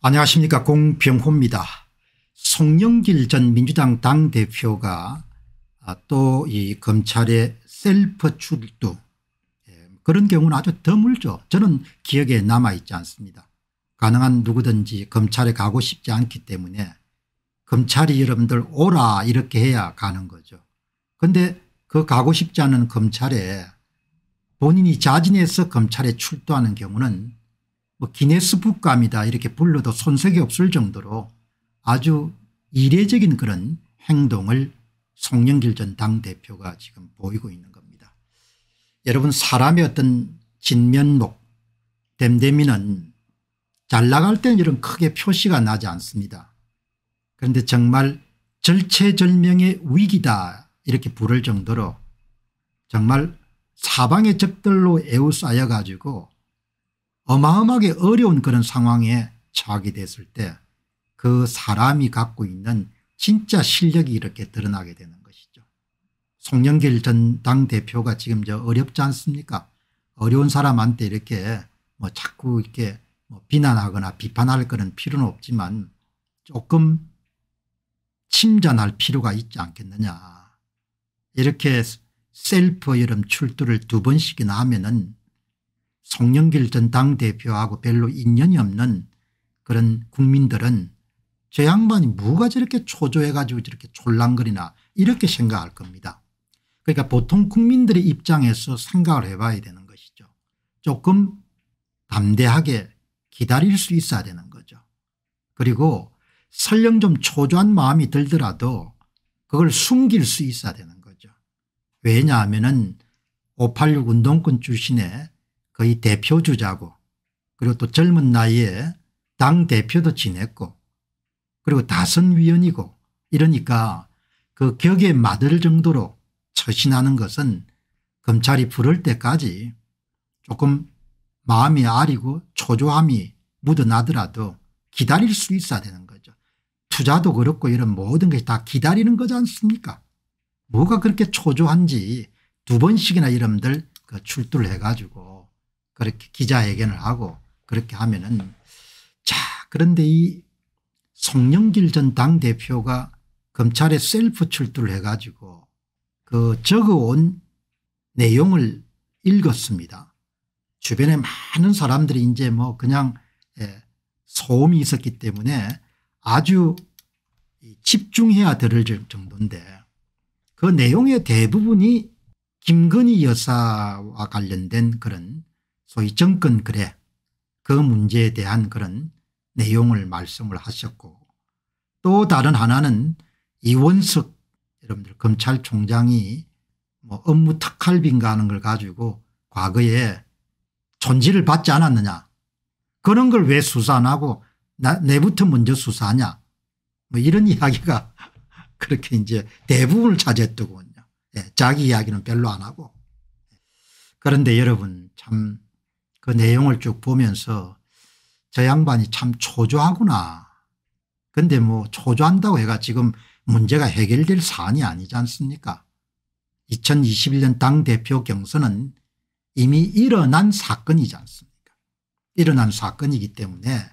안녕하십니까 공병호입니다. 송영길 전 민주당 당대표가 아, 또이 검찰의 셀프 출두 예, 그런 경우는 아주 드물죠. 저는 기억에 남아있지 않습니다. 가능한 누구든지 검찰에 가고 싶지 않기 때문에 검찰이 여러분들 오라 이렇게 해야 가는 거죠. 그런데 그 가고 싶지 않은 검찰에 본인이 자진해서 검찰에 출두하는 경우는 뭐 기네스북 감이다 이렇게 불러도 손색이 없을 정도로 아주 이례적인 그런 행동을 송영길 전 당대표가 지금 보이고 있는 겁니다. 여러분 사람의 어떤 진면목 댐댐이는 잘 나갈 때는 이런 크게 표시가 나지 않습니다. 그런데 정말 절체절명의 위기다 이렇게 부를 정도로 정말 사방의 적들로 에우싸여 가지고 어마어마하게 어려운 그런 상황에 처하게 됐을 때 그 사람이 갖고 있는 진짜 실력이 이렇게 드러나게 되는 것이죠. 송영길 전 당대표가 지금 저 어렵지 않습니까 어려운 사람한테 이렇게 뭐 자꾸 이렇게 뭐 비난하거나 비판할 그런 필요는 없지만 조금 침전할 필요가 있지 않겠느냐 이렇게 셀프 여름 출두를 두 번씩이나 하면은 송영길 전 당대표하고 별로 인연이 없는 그런 국민들은 저 양반이 뭐가 저렇게 초조해가지고 저렇게 졸랑거리나 이렇게 생각할 겁니다. 그러니까 보통 국민들의 입장에서 생각을 해봐야 되는 것이죠. 조금 담대하게 기다릴 수 있어야 되는 거죠. 그리고 설령 좀 초조한 마음이 들더라도 그걸 숨길 수 있어야 되는 거죠. 왜냐하면 은586 운동권 출신의 거의 대표 주자고 그리고 또 젊은 나이에 당 대표도 지냈고 그리고 다선위원이고 이러니까 그 격에 맞을 정도로 처신하는 것은 검찰이 부를 때까지 조금 마음이 아리고 초조함이 묻어나더라도 기다릴 수 있어야 되는 거죠. 투자도 그렇고 이런 모든 것이 다 기다리는 거지 않습니까 뭐가 그렇게 초조한지 두 번씩이나 이름들 그 출두를 해가지고 그렇게 기자회견을 하고 그렇게 하면은 자 그런데 이 송영길 전 당대표가 검찰에 셀프 출두를 해가지고 그 적어온 내용을 읽었습니다. 주변에 많은 사람들이 이제 뭐 그냥 예, 소음이 있었기 때문에 아주 집중해야 들을 정도인데 그 내용의 대부분이 김건희 여사와 관련된 그런 소위 정권 그래 그 문제에 대한 그런 내용을 말씀을 하셨고 또 다른 하나는 이원석 여러분들 검찰총장이 뭐 업무 특할비인가 하는 걸 가지고 과거에 존지를 받지 않았느냐 그런 걸 왜 수사 안 하고 나, 내부터 먼저 수사하냐 뭐 이런 [LAUGHS] 이야기가 그렇게 이제 대부분을 차지했더군요. 예, 자기 이야기는 별로 안 하고 그런데 여러분 참그 내용을 쭉 보면서 저 양반이 참 초조하구나. 근데 뭐 초조한다고 해가 지금 문제가 해결될 사안이 아니지 않습니까? 2021년 당대표 경선은 이미 일어난 사건이지 않습니까? 일어난 사건이기 때문에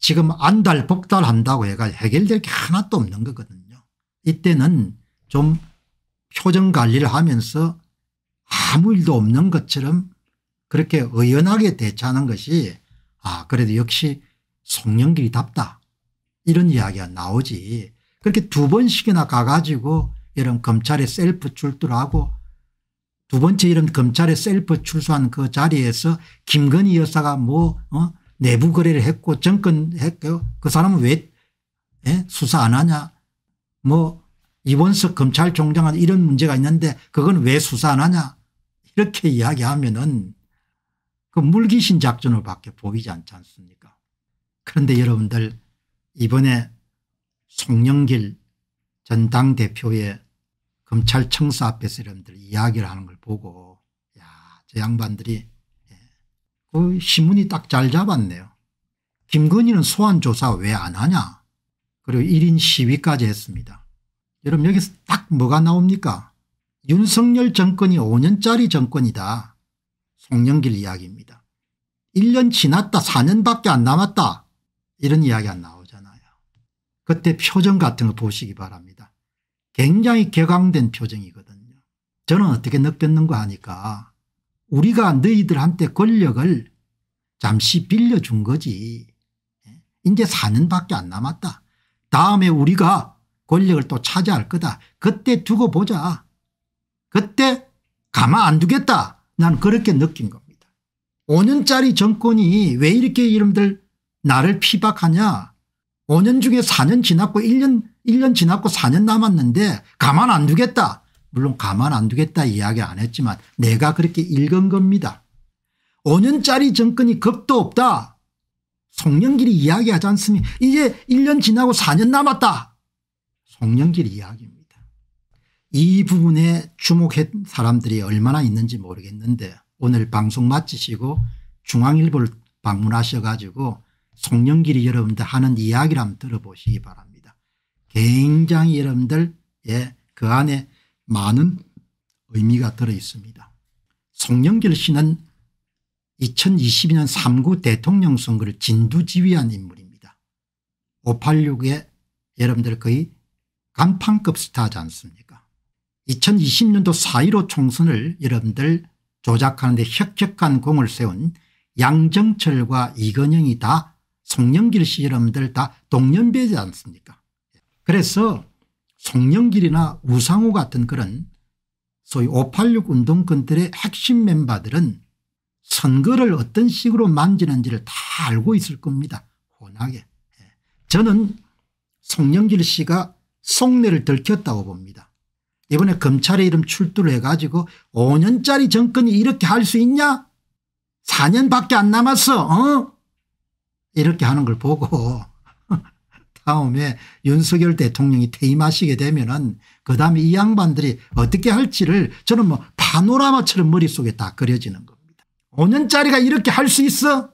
지금 안달 복달한다고 해가 해결될 게 하나도 없는 거거든요. 이때는 좀 표정 관리를 하면서 아무 일도 없는 것처럼 그렇게 의연하게 대처하는 것이 아 그래도 역시 송영길이답다 이런 이야기가 나오지 그렇게 두 번씩이나 가가지고 이런 검찰에 셀프 출두하고 를두 번째 이런 검찰에 셀프 출소한 그 자리에서 김건희 여사가 뭐 어? 내부 거래를 했고 정권했고 그 사람은 왜 예? 수사 안 하냐 뭐 이원석 검찰총장은 이런 문제가 있는데 그건 왜 수사 안 하냐 이렇게 이야기하면은 그 물귀신 작전으로 밖에 보이지 않지 않습니까 그런데 여러분들 이번에 송영길 전 당대표의 검찰청사 앞에서 여러분들 이야기를 하는 걸 보고 야 저 양반들이 예, 그 신문이 딱 잘 잡았네요. 김건희는 소환조사 왜 안 하냐 그리고 1인 시위까지 했습니다. 여러분 여기서 딱 뭐가 나옵니까 윤석열 정권이 5년짜리 정권이다. 송영길 이야기입니다. 1년 지났다 4년밖에 안 남았다 이런 이야기가 나오잖아요. 그때 표정 같은 거 보시기 바랍니다. 굉장히 개앙된 표정이거든요. 저는 어떻게 느꼈는가 하니까 우리가 너희들한테 권력을 잠시 빌려준 거지 예? 이제 4년밖에 안 남았다. 다음에 우리가 권력을 또 차지할 거다. 그때 두고 보자. 그때 가만 안 두겠다. 난 그렇게 느낀 겁니다. 5년짜리 정권이 왜 이렇게 이름들 나를 피박하냐 5년 중에 4년 지났고 1년 1년 지났고 4년 남았는데 가만 안 두겠다. 물론 가만 안 두겠다 이야기 안 했지만 내가 그렇게 읽은 겁니다. 5년짜리 정권이 겁도 없다. 송영길이 이야기하지 않습니까 이제 1년 지나고 4년 남았다. 송영길 이야기입니다. 이 부분에 주목한 사람들이 얼마나 있는지 모르겠는데 오늘 방송 마치시고 중앙일보를 방문하셔 가지고 송영길이 여러분들 하는 이야기를 한번 들어보시기 바랍니다. 굉장히 여러분들 예, 그 안에 많은 의미가 들어있습니다. 송영길 씨는 2022년 3구 대통령 선거를 진두지휘한 인물입니다. 5 8 6에 여러분들 거의 간판급 스타지 않습니까 2020년도 4.15 총선을 여러분들 조작하는 데 혁혁한 공을 세운 양정철과 이건영이 다 송영길 씨 여러분들 다 동년배지 않습니까 그래서 송영길이나 우상호 같은 그런 소위 586 운동권들의 핵심 멤버들은 선거를 어떤 식으로 만지는지를 다 알고 있을 겁니다. 훤하게. 예. 저는 송영길 씨가 속내를 들켰다고 봅니다. 이번에 검찰의 이름 출두를 해가지고 5년짜리 정권이 이렇게 할 수 있냐 4년밖에 안 남았어 어? 이렇게 하는 걸 보고 [LAUGHS] 다음에 윤석열 대통령이 퇴임하시게 되면은 그 다음에 이 양반들이 어떻게 할지를 저는 뭐 파노라마처럼 머릿속에 다 그려지는 겁니다. 5년짜리가 이렇게 할 수 있어?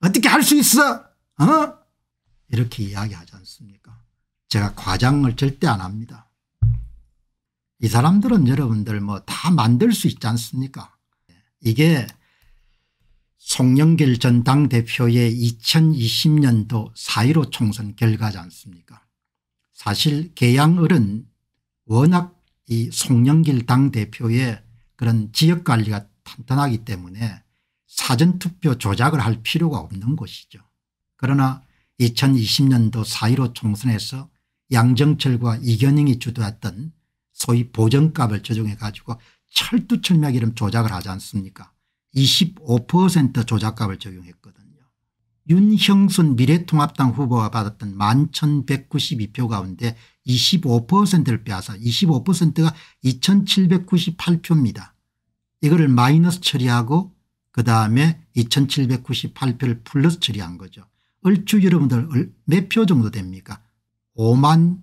어떻게 할 수 있어? 어? 이렇게 이야기하지 않습니까? 제가 과장을 절대 안 합니다. 이 사람들은 여러분들 뭐 다 만들 수 있지 않습니까 이게 송영길 전 당대표의 2020년도 4.15 총선 결과지 않습니까 사실 계양을은 워낙 이 송영길 당대표의 그런 지역관리가 탄탄하기 때문에 사전투표 조작을 할 필요가 없는 곳이죠. 그러나 2020년도 4.15 총선에서 양정철과 이견영이 주도했던 소위 보정값을 적용해 가지고 철두철미하 이런 조작을 하지 않습니까 25% 조작값을 적용했거든요. 윤형순 미래통합당 후보가 받았던 11,192표 가운데 25%를 빼앗아 25%가 2798표입니다. 이거를 마이너스 처리하고 그다음에 2798표를 플러스 처리한 거죠. 얼추 여러분들 몇 표 정도 됩니까 5만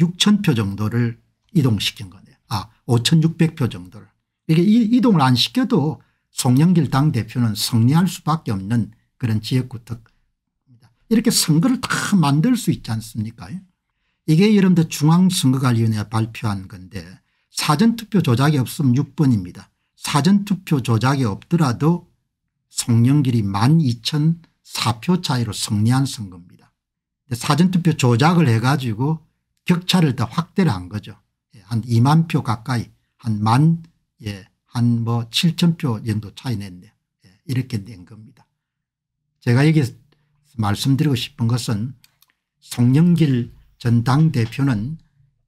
6천 표 정도를 이동시킨 거네요. 아 5600표 정도를. 이게 이동을 이안 시켜도 송영길 당대표는 승리할 수밖에 없는 그런 지역구 특입니다. 이렇게 선거를 다 만들 수 있지 않습니까 이게 여러분들 중앙선거관리위원회가 발표한 건데 사전투표 조작이 없으면 6번입니다. 사전투표 조작이 없더라도 송영길이 12,004표 차이로 승리한 선거입니다. 사전투표 조작을 해가지고 격차를 더 확대를 한 거죠. 한 2만 표 가까이 한 만, 예, 한 뭐 7천 표 정도 차이 냈네요. 예, 이렇게 낸 겁니다. 제가 여기서 말씀드리고 싶은 것은 송영길 전 당대표는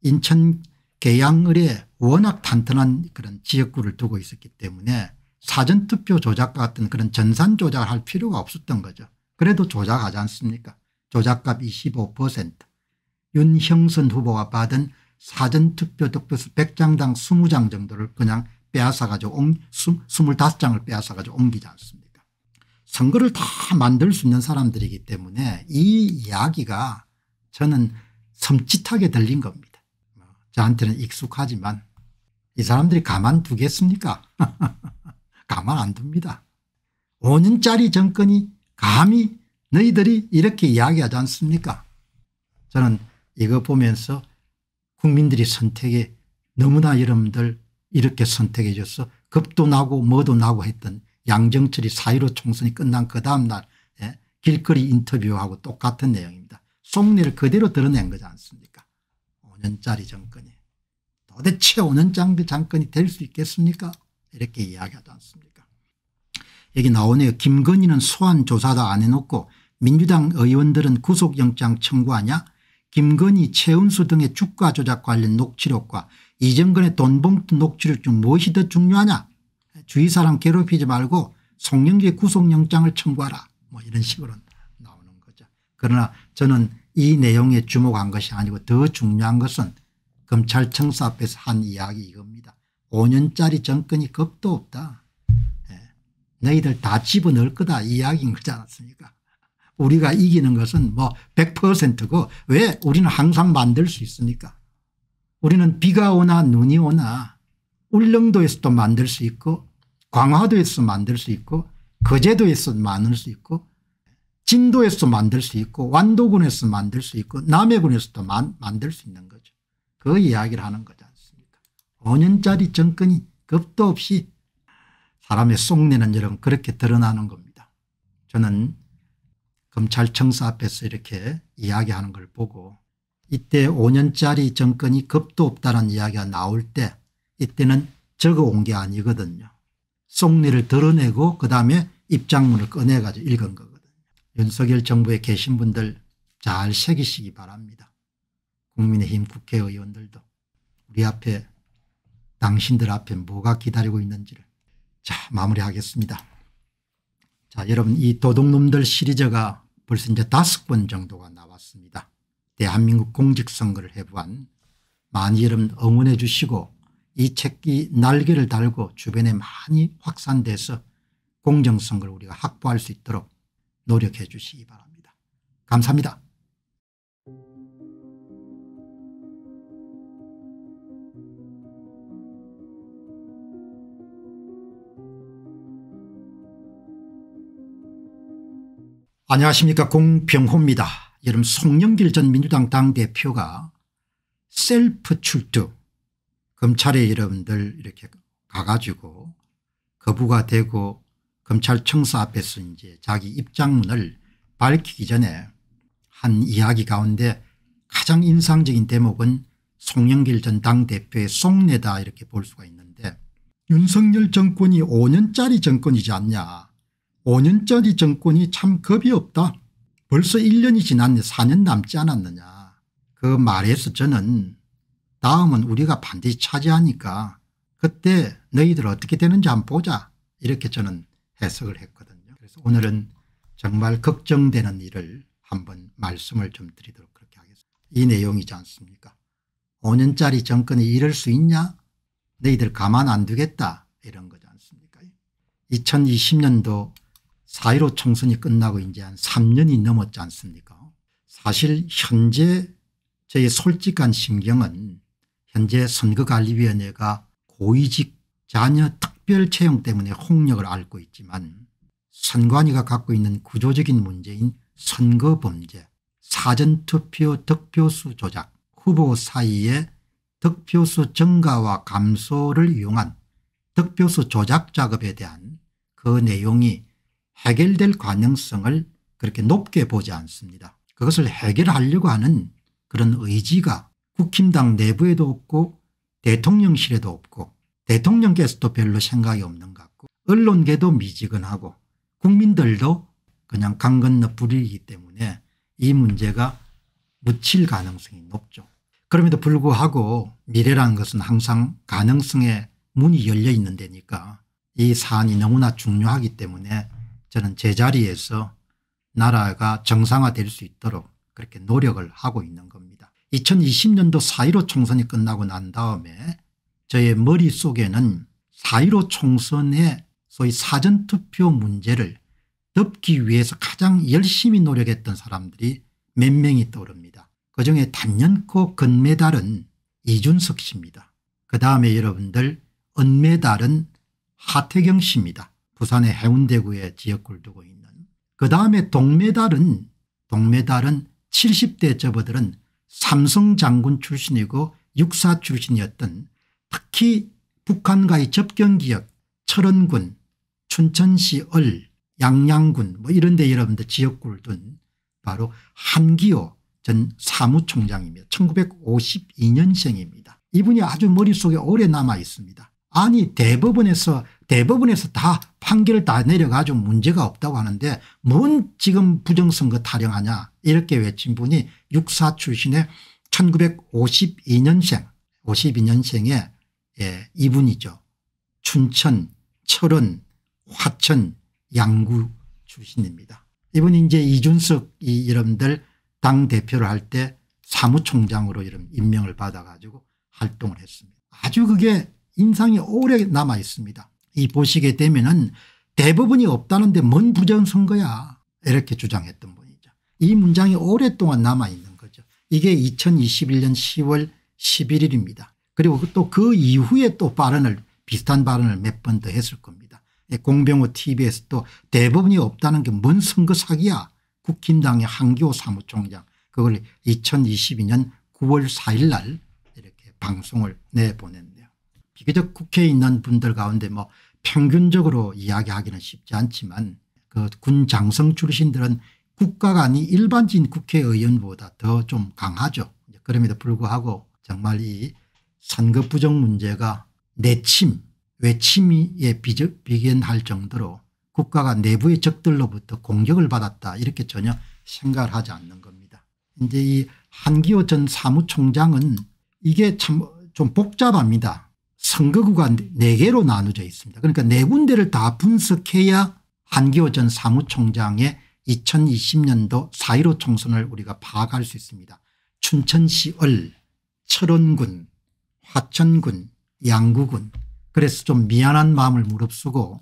인천 계양을에 워낙 탄탄한 그런 지역구를 두고 있었기 때문에 사전투표 조작 같은 그런 전산 조작을 할 필요가 없었던 거죠. 그래도 조작하지 않습니까? 조작값 25% 윤형선 후보가 받은 사전투표 득표수 100장당 20장 정도를 그냥 빼앗아 가지고 25장을 빼앗아 가지고 옮기지 않습니까 선거를 다 만들 수 있는 사람들이기 때문에 이 이야기가 저는 섬찟하게 들린 겁니다. 뭐, 저한테는 익숙하지만 이 사람들이 가만두겠습니까 [LAUGHS] 가만 안 둡니다. 5년짜리 정권이 감히 너희들이 이렇게 이야기하지 않습니까 저는 이거 보면서 국민들이 선택에 너무나 여러분들 이렇게 선택해 줘서 겁도 나고 뭐도 나고 했던 양정철이 사1로 총선이 끝난 그 다음날 예? 길거리 인터뷰하고 똑같은 내용입니다. 속내를 그대로 드러낸 거지 않습니까 5년짜리 정권이 도대체 5년짜리 정권이 될 수 있겠습니까 이렇게 이야기하지 않습니까 여기 나오네요. 김건희는 소환 조사도 안 해놓고 민주당 의원들은 구속영장 청구하냐 김건희 최은수 등의 주가 조작 관련 녹취록과 이정근의 돈봉투 녹취록 중 무엇이 더 중요하냐 주위 사람 괴롭히지 말고 송영길 구속영장을 청구하라 뭐 이런 식으로 나오는 거죠. 그러나 저는 이 내용에 주목한 것이 아니고 더 중요한 것은 검찰청사 앞에서 한 이야기 이겁니다. 5년짜리 정권이 겁도 없다. 예, 너희들 다 집어넣을 거다 이야기인 거지 않았습니까 우리가 이기는 것은 뭐 100%고 왜 우리는 항상 만들 수 있으니까 우리는 비가 오나 눈이 오나 울릉도에서도 만들 수 있고 광화도에서 만들 수 있고 거제도에서 만들 수 있고 진도에서 만들 수 있고 완도군에서 만들 수 있고 남해군에서도 만, 만들 수 있는 거죠. 그 이야기를 하는 거지 않습니까 5년짜리 정권이 겁도 없이 사람의 속내는 여러분 그렇게 드러나는 겁니다. 저는 검찰청사 앞에서 이렇게 이야기하는 걸 보고 이때 5년짜리 정권이 겁도 없다는 이야기가 나올 때 이때는 적어온 게 아니거든요. 속리를 드러내고 그다음에 입장문을 꺼내가지고 읽은 거거든요. 윤석열 정부에 계신 분들 잘 새기시기 바랍니다. 국민의힘 국회의원들도 우리 앞에 당신들 앞에 뭐가 기다리고 있는지를 자 마무리하겠습니다. 자, 여러분 이 도둑놈들 시리즈가 벌써 이제 다섯 권 정도가 나왔습니다. 대한민국 공직선거를 해부한 많이 여러분 응원해 주시고 이 책이 날개를 달고 주변에 많이 확산돼서 공정성을 우리가 확보할 수 있도록 노력해 주시기 바랍니다. 감사합니다. 안녕하십니까 공병호입니다. 여름 송영길 전 민주당 당대표가 셀프 출두 검찰에 여러분들 이렇게 가가지고 거부가 되고 검찰청사 앞에서 이제 자기 입장문을 밝히기 전에 한 이야기 가운데 가장 인상적인 대목은 송영길 전 당대표의 속내다 이렇게 볼 수가 있는데 윤석열 정권이 5년짜리 정권이지 않냐 5년짜리 정권이 참 겁이 없다. 벌써 1년이 지났네 4년 남지 않았느냐. 그 말에서 저는 다음은 우리가 반드시 차지하니까 그때 너희들 어떻게 되는지 한번 보자 이렇게 저는 해석을 했거든요. 그래서 오늘은 정말 걱정되는 일을 한번 말씀을 좀 드리도록 그렇게 하겠습니다. 이 내용이지 않습니까 5년짜리 정권이 이럴 수 있냐 너희들 가만 안 두겠다 이런 거지 않습니까 2020년도 4.15 총선이 끝나고 이제 한 3년이 넘었지 않습니까 사실 현재 저의 솔직한 심경은 현재 선거관리위원회가 고위직 자녀 특별 채용 때문에 홍역을 앓고 있지만 선관위가 갖고 있는 구조적인 문제인 선거범죄 사전투표 득표수 조작 후보 사이에 득표수 증가와 감소를 이용한 득표수 조작 작업에 대한 그 내용이 해결될 가능성을 그렇게 높게 보지 않습니다. 그것을 해결하려고 하는 그런 의지가 국힘당 내부에도 없고 대통령실에도 없고 대통령께서도 별로 생각이 없는 것 같고 언론계도 미지근하고 국민들도 그냥 강 건너 불이기 때문에 이 문제가 묻힐 가능성이 높죠. 그럼에도 불구하고 미래라는 것은 항상 가능성의 문이 열려 있는 데니까 이 사안이 너무나 중요하기 때문에 저는 제자리에서 나라가 정상화될 수 있도록 그렇게 노력을 하고 있는 겁니다. 2020년도 4.15 총선이 끝나고 난 다음에 저의 머릿속에는 4.15 총선의 소위 사전투표 문제를 덮기 위해서 가장 열심히 노력했던 사람들이 몇 명이 떠오릅니다. 그중에 단연코 금메달은 이준석 씨입니다. 그 다음에 여러분들 은메달은 하태경 씨입니다. 부산의 해운대구에 지역을 두고 있는 그 다음에 동메달은 동메달은 70대 저버들은 삼성 장군 출신이고 육사 출신이었던 특히 북한과의 접경지역 철원군 춘천시 을 양양군 뭐 이런 데 여러분들 지역구를 둔 바로 한기호 전 사무총장이며 1952년생입니다. 이분이 아주 머릿속에 오래 남아 있습니다. 아니 대법원에서 대법원에서 다 판결을 다 내려가지고 문제가 없다고 하는데 뭔 지금 부정선거 타령하냐 이렇게 외친 분이 육사 출신의 1952년생 52년생에 예, 이분이죠. 춘천 철원 화천 양구 출신입니다. 이분이 이제 이준석 이 여러분들 당대표를 할 때 사무총장으로 이런 임명을 받아가지고 활동을 했습니다. 아주 그게 인상이 오래 남아 있습니다. 이 보시게 되면은 대부분이 없다는데 뭔 부정선거야 이렇게 주장했던 분이죠. 이 문장이 오랫동안 남아있는 거죠. 이게 2021년 10월 11일입니다. 그리고 또 그 이후에 또 발언을 비슷한 발언을 몇 번 더 했을 겁니다. 예, 공병호 tv에서 또 대부분이 없다는 게 뭔 선거 사기야 국힘당의 한기호 사무총장 그걸 2022년 9월 4일 날 이렇게 방송을 내보낸 비교적 국회에 있는 분들 가운데 뭐 평균적으로 이야기하기는 쉽지 않지만 그 군 장성 출신들은 국가가 아닌 일반인 국회의원보다 더 좀 강하죠. 그럼에도 불구하고 정말 이 선거 부정 문제가 내침 외침에 비견할 정도로 국가가 내부의 적들로부터 공격을 받았다 이렇게 전혀 생각을 하지 않는 겁니다. 이제 이 한기호 전 사무총장은 이게 참 좀 복잡합니다. 선거구가 4개로 나누어져 있습니다. 그러니까 4군데를 다 분석해야 한기호 전 사무총장의 2020년도 4.15 총선을 우리가 파악할 수 있습니다. 춘천시 을, 철원군, 화천군, 양구군 그래서 좀 미안한 마음을 무릅쓰고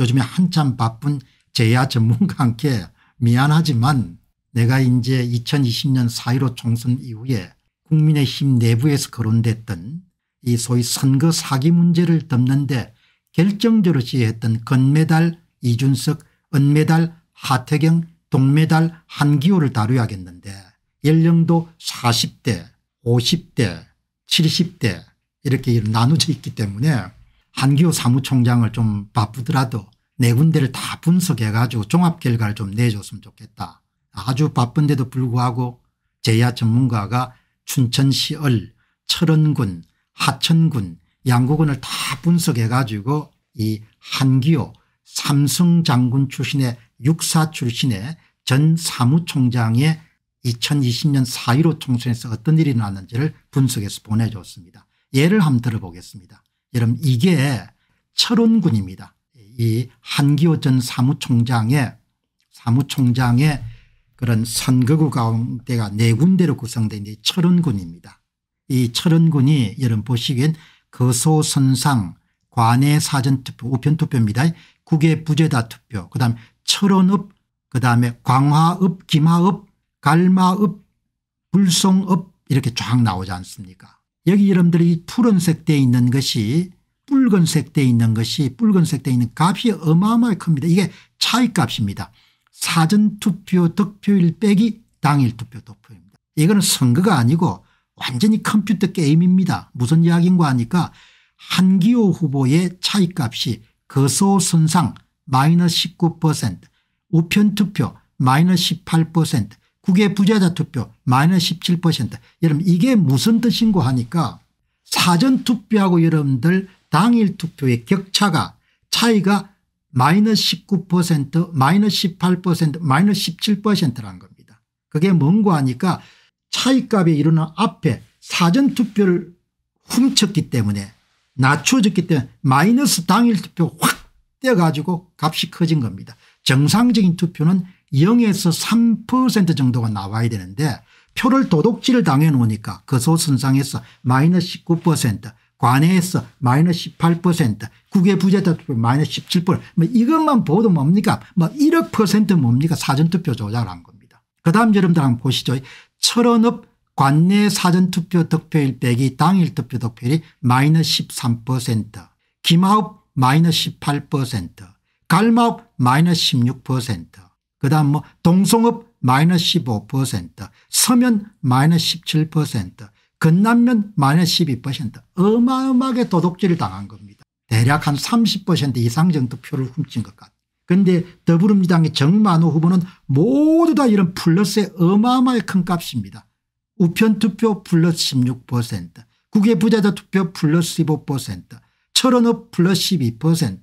요즘에 한참 바쁜 제야 전문가 함께 미안하지만 내가 이제 2020년 4.15 총선 이후에 국민의힘 내부에서 거론됐던 이 소위 선거 사기 문제를 덮는데 결정적으로 지휘했던 건메달 이준석 은메달 하태경 동메달 한기호를 다뤄야겠는데 연령도 40대 50대 70대 이렇게 나누져 있기 때문에 한기호 사무총장을 좀 바쁘더라도 네 군데를 다 분석해 가지고 종합 결과를 좀 내줬으면 좋겠다. 아주 바쁜데도 불구하고 제야 전문가가 춘천시을 철원군 하천군 양구군을 다 분석해 가지고 이 한기호 삼성 장군 출신의 육사 출신의 전 사무총장의 2020년 4.15 총선에서 어떤 일이 났는지를 분석해서 보내줬습니다. 예를 한번 들어보겠습니다. 여러분 이게 철원군입니다. 이 한기호 전 사무총장의 사무총장의 그런 선거구 가운데가 네 군데로 구성된 이 철원군입니다. 이 철원군이 여러분 보시기엔 거소선상 관내 사전투표 우편투표입니다. 국외 부재다 투표 그다음 에 철원읍 그다음에 광화읍 김하읍 갈마읍 불송읍 이렇게 쫙 나오지 않습니까 여기 여러분들이 푸른색 돼 있는 것이 붉은색 돼 있는 것이 붉은색 돼 있는 값이 어마어마하게 큽니다. 이게 차이값입니다. 사전투표 득표일 빼기 당일 투표 득표입니다. 이거는 선거가 아니고 완전히 컴퓨터 게임입니다. 무슨 이야기인가 하니까 한기호 후보의 차이값이 거소선상 마이너스 19% 우편 투표 마이너스 18% 국외 부자자 투표 마이너스 17% 여러분 이게 무슨 뜻인고 하니까 사전 투표하고 여러분들 당일 투표의 격차가 차이가 마이너스 19% 마이너스 18% 마이너스 17%라는 겁니다. 그게 뭔고 하니까 차익값에 이르는 앞에 사전투표를 훔쳤기 때문에 낮춰졌기 때문에 마이너스 당일 투표 확 떼가지고 값이 커진 겁니다. 정상적인 투표는 0에서 3% 정도가 나와야 되는데 표를 도둑질을 당해 놓으니까 거소선상에서 마이너스 19% 관해에서 마이너스 18% 국외 부재자 투표 마이너스 17%뭐 이것만 보도 뭡니까 뭐 1억 퍼센트 뭡니까 사전투표 조작을 한 겁니다. 그다음 여러분들 한번 보시죠. 철원읍 관내 사전투표 득표율 빼기 당일 투표 득표율이 마이너스 13% 김하읍 마이너스 18% 갈마읍 마이너스 16%그 다음 뭐 동성읍 마이너스 15% 서면 마이너스 17% 건남면 마이너스 12% 어마어마하게 도둑질을 당한 겁니다. 대략 한 30% 이상 정도 표를 훔친 것 같아요. 그런데 더불어민주당의 정만호 후보는 모두 다 이런 플러스의 어마어마하게 큰 값입니다. 우편 투표 플러스 16% 국외 부자자 투표 플러스 15% 철원읍 플러스 12%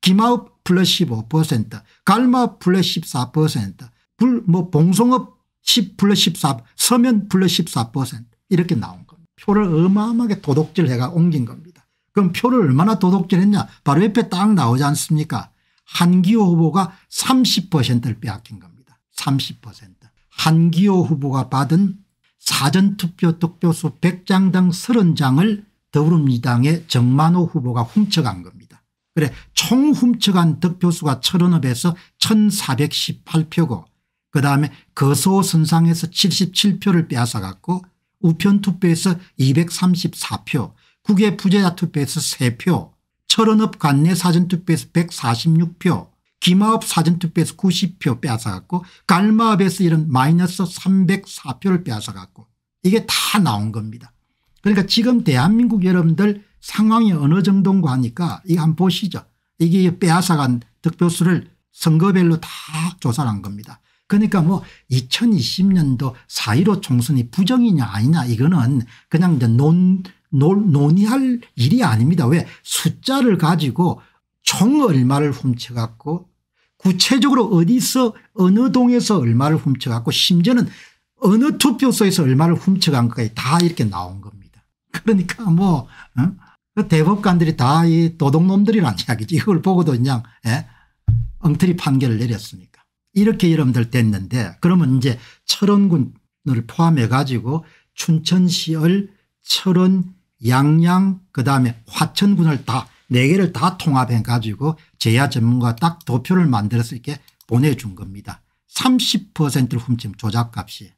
김하읍 플러스 15% 갈마읍 플러스 14% 불, 뭐 봉송읍 10 플러스 14 서면 플러스 14% 이렇게 나온 겁니다. 표를 어마어마하게 도둑질해가 옮긴 겁니다. 그럼 표를 얼마나 도둑질했냐 바로 옆에 딱 나오지 않습니까 한기호 후보가 30%를 빼앗긴 겁니다. 30%. 한기호 후보가 받은 사전투표 득표수 100장당 30장을 더불어민주당의 정만호 후보가 훔쳐간 겁니다. 그래 총 훔쳐간 득표수가 천원읍에서 1418표고 그다음에 거소선상에서 77표를 빼앗아갔고 우편투표에서 234표 국외부재자 투표에서 3표 철원읍 관내 사전투표에서 146표 김하읍 사전투표에서 90표 빼앗아갖고 갈마업에서 이런 마이너스 304표를 빼앗아갖고 이게 다 나온 겁니다. 그러니까 지금 대한민국 여러분들 상황이 어느 정도인가 하니까 이거 한번 보시죠. 이게 빼앗아간 득표수를 선거별로 다 조사한 를 겁니다. 그러니까 뭐 2020년도 4.15 총선이 부정이냐 아니냐 이거는 그냥 이제 논, 논, 의할 일이 아닙니다. 왜 숫자를 가지고 총 얼마를 훔쳐갔고 구체적으로 어디서 어느 동에서 얼마를 훔쳐갔고 심지어는 어느 투표소에서 얼마를 훔쳐간 것까지 다 이렇게 나온 겁니다. 그러니까 뭐 어? 그 대법관들이 다 이 도둑놈들이란 이야기지 이걸 보고도 그냥 예? 엉터리 판결을 내렸으니까 이렇게 여러분들 됐는데 그러면 이제 철원군을 포함해 가지고 춘천시을 철원 양양 그다음에 화천군을 다 네 개를 다 통합해 가지고 제야 전문가 딱 도표를 만들어서 이렇게 보내준 겁니다. 30%를 훔친 조작값이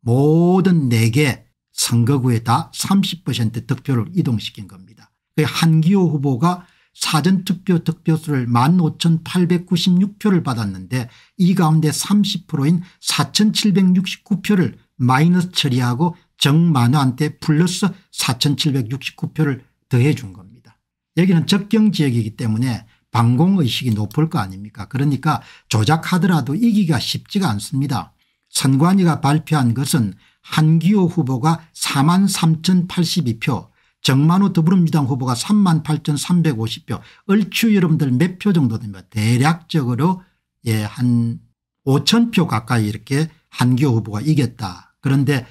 모든 네 개 선거구에 다 30% 득표를 이동시킨 겁니다. 그 한기호 후보가 사전투표 득표수를 15,896표를 받았는데 이 가운데 30%인 4,769표를 마이너스 처리하고 정만화한테 플러스 4769표를 더해 준 겁니다. 여기는 적경 지역이기 때문에 방공의식이 높을 거 아닙니까 그러니까 조작하더라도 이기가 쉽지가 않습니다. 선관위가 발표한 것은 한기호 후보가 4만 3082표 정만호 더불어민주당 후보가 3만 8350표 얼추 여러분들 몇 표 정도 됩니다. 대략적으로 예, 한5 0 0 0표 가까이 이렇게 한기호 후보가 이겼다. 그런데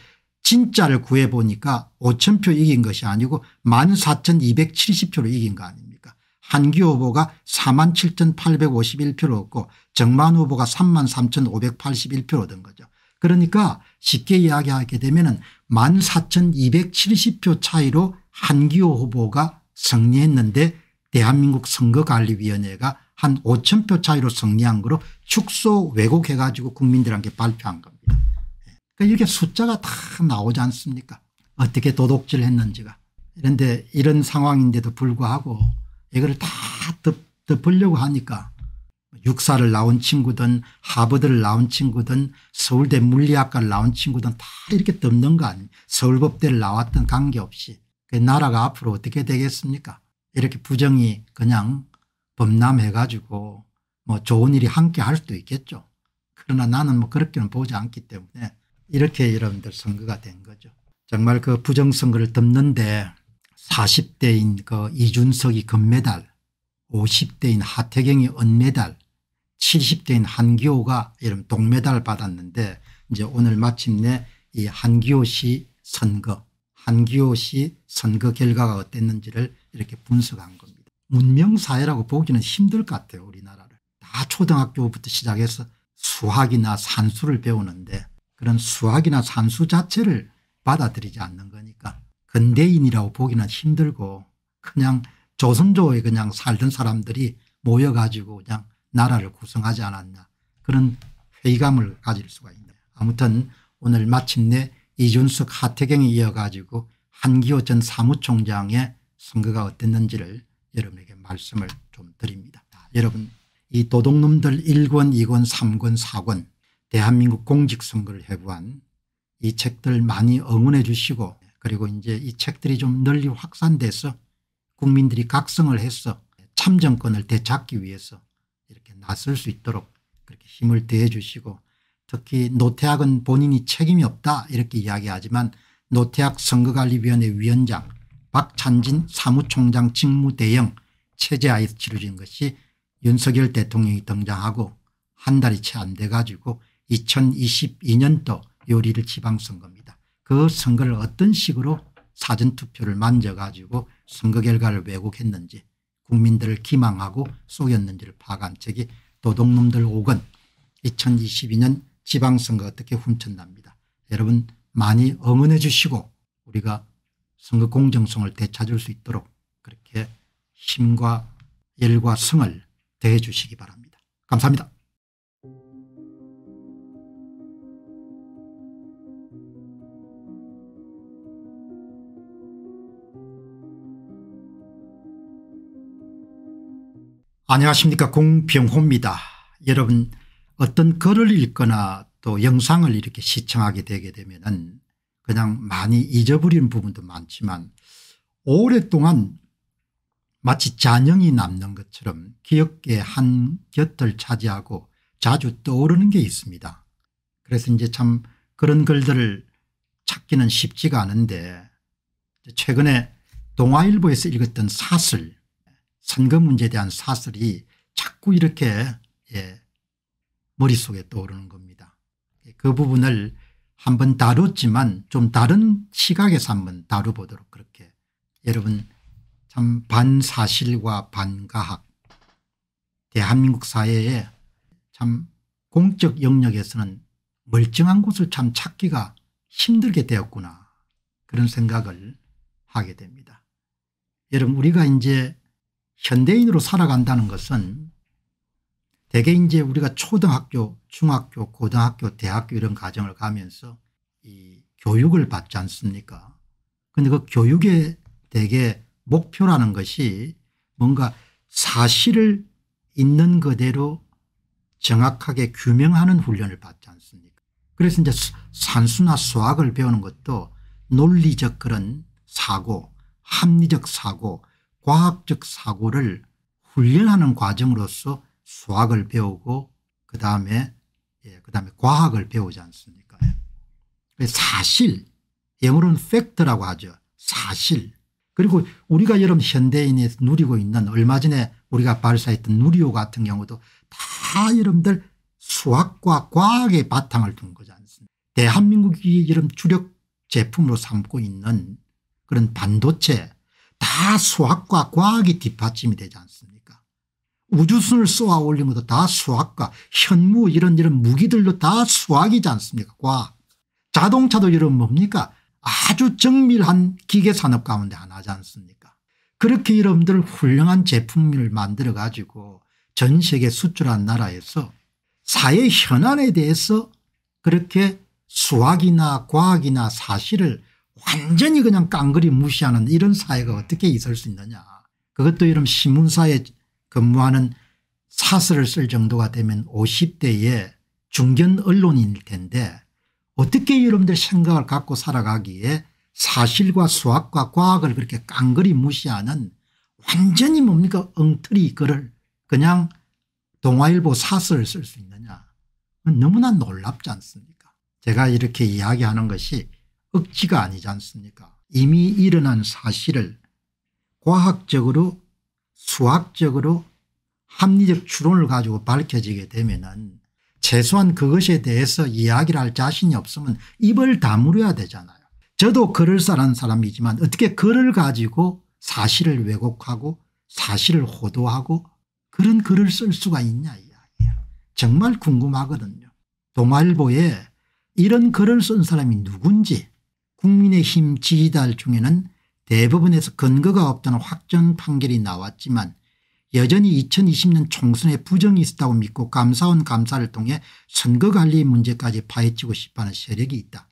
진짜를 구해보니까 5천표 이긴 것이 아니고 14,270표로 이긴 거 아닙니까 한기 후보가 4 7 8 5 1표로 얻고 정만 후보가 3 3 5 8 1표로 얻은 거죠. 그러니까 쉽게 이야기하게 되면 14,270표 차이로 한기호 후보가 승리했는데 대한민국 선거관리위원회가 한 5천 표 차이로 승리한 거로 축소 왜곡해가지고 국민들한테 발표한 겁니다. 그러니까 이렇게 숫자가 다 나오지 않습니까 어떻게 도둑질 했는지가 그런데 이런 상황인데도 불구하고 이걸 다 덮으려고 하니까 육사를 나온 친구든 하버드를 나온 친구든 서울대 물리학과를 나온 친구든 다 이렇게 덮는 거 아닙니까 서울법대를 나왔던 관계없이 그 나라가 앞으로 어떻게 되겠습니까 이렇게 부정이 그냥 범람해 가지고 뭐 좋은 일이 함께 할 수도 있겠죠 그러나 나는 뭐 그렇게는 보지 않기 때문에 이렇게 여러분들 선거가 된 거죠. 정말 그 부정선거를 덮는데 40대인 그 이준석이 금메달 50대인 하태경이 은메달 70대인 한기호가 이런 동메달을 받았는데 이제 오늘 마침내 이 한기호 씨 선거 한기호 씨 선거 결과가 어땠는지를 이렇게 분석한 겁니다. 문명사회라고 보기는 힘들 것 같아요 우리나라를. 다 초등학교부터 시작해서 수학이나 산수를 배우는데 그런 수학이나 산수 자체를 받아들이지 않는 거니까 근대인이라고 보기는 힘들고 그냥 조선조에 그냥 살던 사람들이 모여가지고 그냥 나라를 구성하지 않았나 그런 회의감을 가질 수가 있네요. 아무튼 오늘 마침내 이준석 하태경에 이어가지고 한기호 전 사무총장의 선거가 어땠는지를 여러분에게 말씀을 좀 드립니다. 여러분 이 도둑놈들 1권 2권 3권 4권 대한민국 공직선거를 해부한 이 책들 많이 응원해 주시고 그리고 이제 이 책들이 좀 널리 확산돼서 국민들이 각성을 해서 참정권을 되찾기 위해서 이렇게 나설 수 있도록 그렇게 힘을 대해 주시고 특히 노태학은 본인이 책임이 없다 이렇게 이야기하지만 노태학 선거관리위원회 위원장 박찬진 사무총장 직무대행 체제하에서 치러진 것이 윤석열 대통령이 등장하고 한 달이 채 안 돼 가지고 2022년도 요리를 지방선거입니다. 그 선거를 어떤 식으로 사전투표를 만져가지고 선거 결과를 왜곡했는지 국민들을 기망하고 속였는지를 파악한 책이 도둑놈들 5권 2022년 지방선거 어떻게 훔쳤답니다. 여러분 많이 응원해 주시고 우리가 선거 공정성을 되찾을 수 있도록 그렇게 힘과 열과 성을 대해 주시기 바랍니다. 감사합니다. 안녕하십니까 공병호입니다. 여러분 어떤 글을 읽거나 또 영상을 이렇게 시청하게 되게 되면 은 그냥 많이 잊어버리는 부분도 많지만 오랫동안 마치 잔영이 남는 것처럼 기억의 한 곁을 차지하고 자주 떠오르는 게 있습니다. 그래서 이제 참 그런 글들을 찾기는 쉽지가 않은데 최근에 동아일보에서 읽었던 사슬 선거 문제에 대한 사설이 자꾸 이렇게 예, 머릿속에 떠오르는 겁니다. 예, 그 부분을 한번 다뤘지만 좀 다른 시각에서 한번 다뤄보도록 그렇게 여러분 참 반사실과 반가학 대한민국 사회에 참 공적 영역에서는 멀쩡한 곳을 참 찾기가 힘들게 되었구나 그런 생각을 하게 됩니다. 여러분 우리가 이제 현대인으로 살아간다는 것은 대개 이제 우리가 초등학교 중학교 고등학교 대학교 이런 과정을 가면서 이 교육을 받지 않습니까 근데 그 교육의 대개 목표라는 것이 뭔가 사실을 있는 그대로 정확하게 규명하는 훈련을 받지 않습니까 그래서 이제 산수나 수학을 배우는 것도 논리적 그런 사고 합리적 사고 과학적 사고를 훈련하는 과정으로서 수학을 배우고 그 다음에 예, 그 다음에 과학을 배우지 않습니까 예. 사실 영어로는 팩트라고 하죠. 사실 그리고 우리가 여러분 현대인이 누리고 있는 얼마 전에 우리가 발사했던 누리호 같은 경우도 다 여러분들 수학과 과학의 바탕을 둔 거지 않습니까 대한민국이 이런 주력 제품으로 삼고 있는 그런 반도체 다 수학과 과학이 뒷받침이 되지 않습니까 우주선을 쏘아 올린 것도 다 수학과 현무 이런 이런 무기들도 다 수학이지 않습니까 과학 자동차도 이런 뭡니까 아주 정밀한 기계산업 가운데 하나지 않습니까 그렇게 여러분들 훌륭한 제품을 만들어 가지고 전 세계 수출한 나라에서 사회 현안에 대해서 그렇게 수학이나 과학이나 사실을 완전히 그냥 깡그리 무시하는 이런 사회가 어떻게 있을 수 있느냐. 그것도 이런 신문사에 근무하는 사설을 쓸 정도가 되면 50대의 중견 언론인일 텐데 어떻게 여러분들 생각을 갖고 살아가기에 사실과 수학과 과학을 그렇게 깡그리 무시하는 완전히 뭡니까 엉터리 글을 그냥 동아일보 사설을 쓸 수 있느냐 너무나 놀랍지 않습니까 제가 이렇게 이야기하는 것이 억지가 아니지 않습니까 이미 일어난 사실을 과학적으로 수학적으로 합리적 추론을 가지고 밝혀지게 되면 최소한 그것에 대해서 이야기를 할 자신이 없으면 입을 다물어야 되잖아요. 저도 그럴싸한 사람이지만 어떻게 글을 가지고 사실을 왜곡하고 사실을 호도하고 그런 글을 쓸 수가 있냐 이야기야. 정말 궁금하거든요. 동아일보에 이런 글을 쓴 사람이 누군지 국민의힘 지지달 중에는 대부분에서 근거가 없다는 확정 판결이 나왔지만 여전히 2020년 총선에 부정이 있었다고 믿고 감사원 감사를 통해 선거관리 문제까지 파헤치고 싶어하는 세력이 있다.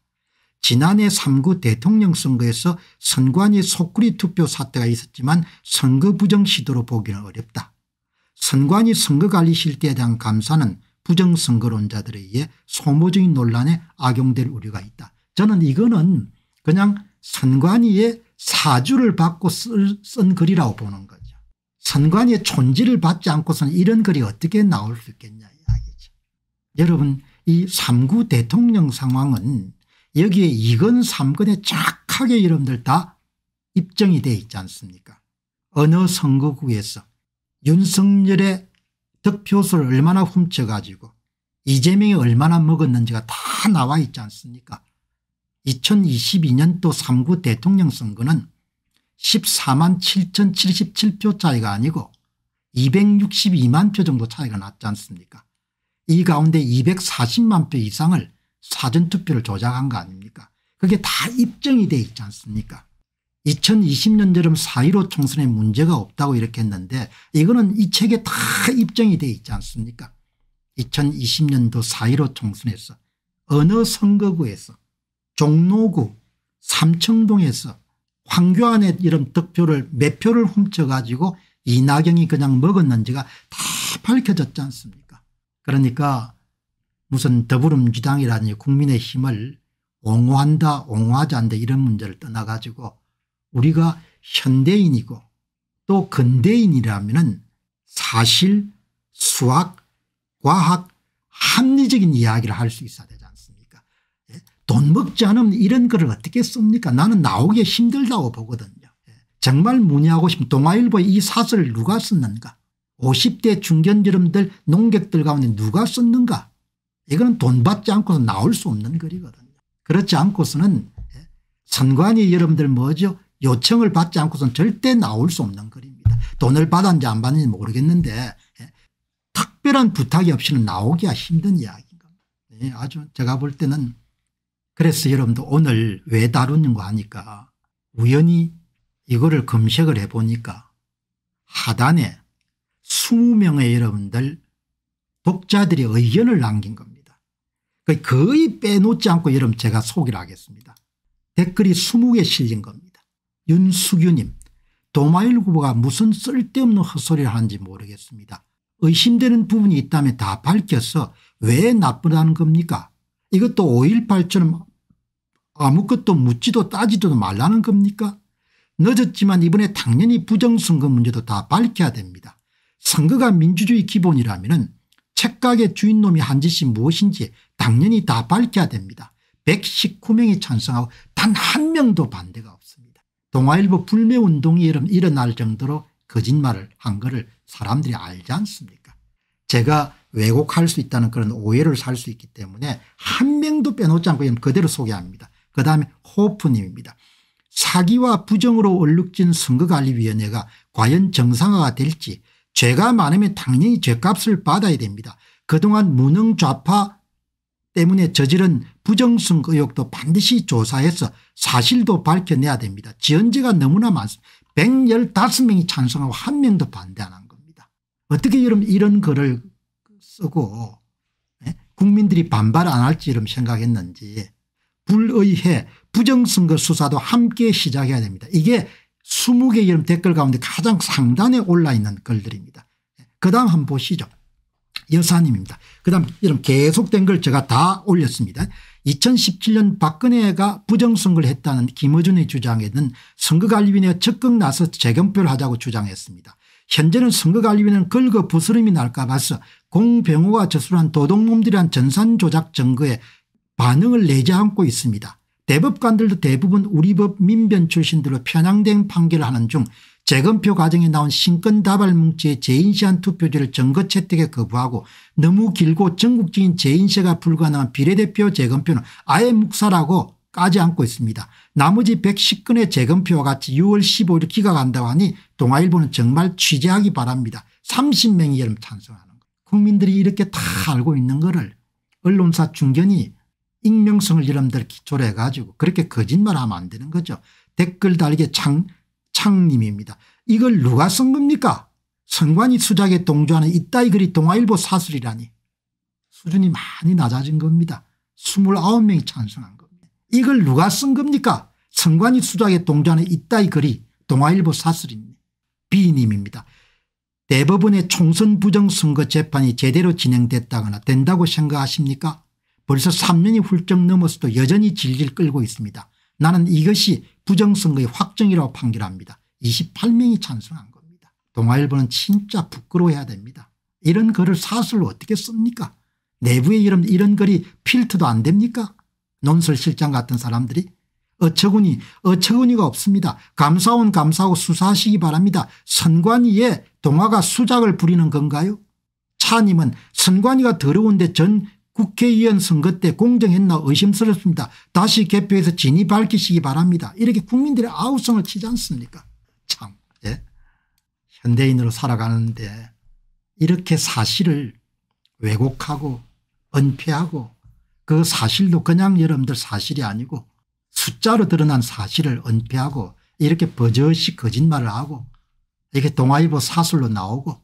지난해 3구 대통령 선거에서 선관위 소구리 투표 사태가 있었지만 선거 부정 시도로 보기는 어렵다. 선관위 선거관리 실태에 대한 감사는 부정선거론자들에 의해 소모적인 논란에 악용될 우려가 있다. 저는 이거는 그냥 선관위의 사주를 받고 쓴 글이라고 보는 거죠. 선관위의 존재를 받지 않고서는 이런 글이 어떻게 나올 수 있겠냐 이야기죠. 여러분 이 3구 대통령 상황은 여기에 2건 3건에 정하게 여러분들 다 입증이 돼 있지 않습니까 어느 선거구에서 윤석열의 득표수를 얼마나 훔쳐가지고 이재명이 얼마나 먹었는지가 다 나와 있지 않습니까 2022년도 3구 대통령 선거는 14만 7,077표 차이가 아니고 262만 표 정도 차이가 났지 않습니까 이 가운데 240만 표 이상을 사전투표를 조작한 거 아닙니까 그게 다 입증이 돼 있지 않습니까 2020년 여름 4.15 총선에 문제가 없다고 이렇게 했는데 이거는 이 책에 다 입증이 돼 있지 않습니까 2020년도 4.15 총선에서 어느 선거구에서 종로구 삼청동에서 황교안의 이런 득표를 몇 표를 훔쳐가지고 이낙연이 그냥 먹었는지가 다 밝혀졌지 않습니까 그러니까 무슨 더불어민주당이라니 국민의 힘을 옹호한다 옹호하지 않다 이런 문제를 떠나가지고 우리가 현대인이고 또 근대인이라면 사실 수학 과학 합리적인 이야기를 할 수 있어야 돼. 니돈 먹지 않으면 이런 글을 어떻게 씁니까 나는 나오기 힘들다고 보거든요. 예. 정말 문의하고 싶은 동아일보 의이 사설을 누가 썼는가 50대 중견 지름들 농객들 가운데 누가 썼는가 이거는 돈 받지 않고서 나올 수 없는 글이거든요. 그렇지 않고서는 예, 선관위 여러분들 뭐죠 요청을 받지 않고서는 절대 나올 수 없는 글입니다. 돈을 받았는지 안 받았는지 모르겠는데 예, 특별한 부탁이 없이는 나오기가 힘든 이야기인 겁니다. 아주 제가 볼 때는 그래서 여러분도 오늘 왜 다루는 거 하니까 우연히 이거를 검색을 해보니까 하단에 20명의 여러분들 독자들이 의견을 남긴 겁니다. 거의 빼놓지 않고 여러분 제가 소개를 하겠습니다. 댓글이 20개 실린 겁니다. 윤수규님 도마일 후보가 무슨 쓸데없는 헛소리를 하는지 모르겠습니다. 의심되는 부분이 있다면 다 밝혀서 왜 나쁘다는 겁니까 이것도 5.18처럼 아무것도 묻지도 따지도 말라는 겁니까? 늦었지만 이번에 당연히 부정선거 문제도 다 밝혀야 됩니다. 선거가 민주주의 기본이라면 책각의 주인놈이 한 짓이 무엇인지 당연히 다 밝혀야 됩니다. 119명이 찬성하고 단 한 명도 반대가 없습니다. 동아일보 불매운동이 일어날 정도로 거짓말을 한 것을 사람들이 알지 않습니까 제가 왜곡할 수 있다는 그런 오해를 살 수 있기 때문에 한 명도 빼놓지 않고 그대로 소개합니다. 그 다음에 호프님입니다. 사기와 부정으로 얼룩진 선거관리위원회가 과연 정상화가 될지 죄가 많으면 당연히 죄값을 받아야 됩니다. 그동안 무능 좌파 때문에 저지른 부정선거 의혹도 반드시 조사해서 사실도 밝혀내야 됩니다. 지연제가 너무나 많습니다. 115명이 찬성하고 한명도 반대 안 한 겁니다. 어떻게 이런, 이런 글을 쓰고 예? 국민들이 반발 안 할지 이런 생각했는지 불의해 부정선거 수사도 함께 시작해야 됩니다. 이게 20개 이름 댓글 가운데 가장 상단에 올라 있는 글들입니다. 그 다음 한 번 보시죠. 여사님입니다. 그 다음 이름 계속된 걸 제가 다 올렸습니다. 2017년 박근혜가 부정선거를 했다는 김어준의 주장에는 선거관리위원회가 적극 나서 재검표를 하자고 주장했습니다. 현재는 선거관리위원회는 긁어 부스름이 날까 봐서 공병호가 저술한 도둑놈들이란 전산조작 증거에 반응을 내지않고 있습니다. 대법관들도 대부분 우리법 민변 출신들로 편향된 판결을 하는 중 재검표 과정에 나온 신권다발 뭉치의 재인시한 투표지를 정거 채택에 거부하고 너무 길고 전국적인 재인시가 불가능한 비례대표 재검표는 아예 묵살하고 까지 않고 있습니다. 나머지 110건의 재검표와 같이 6월 15일 기각한다고 하니 동아일보는 정말 취재하기 바랍니다. 30명이 여름 찬성하는 거. 국민들이 이렇게 다 알고 있는 거를 언론사 중견이 익명성을 여러분들 기초로 해가지고 그렇게 거짓말하면 안 되는 거죠. 댓글 달게 창, 창님입니다. 이걸 누가 쓴 겁니까? 선관위 수작에 동조하는 이따이 글이 동아일보 사슬이라니 수준이 많이 낮아진 겁니다. 29명이 찬성한 겁니다. 이걸 누가 쓴 겁니까? 선관위 수작에 동조하는 이따이 글이 동아일보 사슬입니다 B님입니다. 대법원의 총선 부정선거 재판이 제대로 진행됐다거나 된다고 생각하십니까? 벌써 3년이 훌쩍 넘어서도 여전히 질질 끌고 있습니다. 나는 이것이 부정선거의 확정이라고 판결합니다. 28명이 찬성한 겁니다. 동아일보는 진짜 부끄러워해야 됩니다. 이런 글을 사설로 어떻게 씁니까 내부의이름 이런 글이 필터도 안 됩니까 논설실장 같은 사람들이 어처구니 어처구니가 없습니다. 감사원 감사하고 수사하시기 바랍니다. 선관위에 동화가 수작을 부리는 건가요 차님은 선관위가 더러운데 전 국회의원 선거 때 공정했나 의심스럽습니다. 다시 개표해서 진위 밝히시기 바랍니다. 이렇게 국민들의 아우성을 치지 않습니까 참 예? 현대인으로 살아가는데 이렇게 사실을 왜곡하고 은폐하고 그 사실도 그냥 여러분들 사실이 아니고 숫자로 드러난 사실을 은폐하고 이렇게 버젓이 거짓말을 하고 이렇게 동아일보 사설로 나오고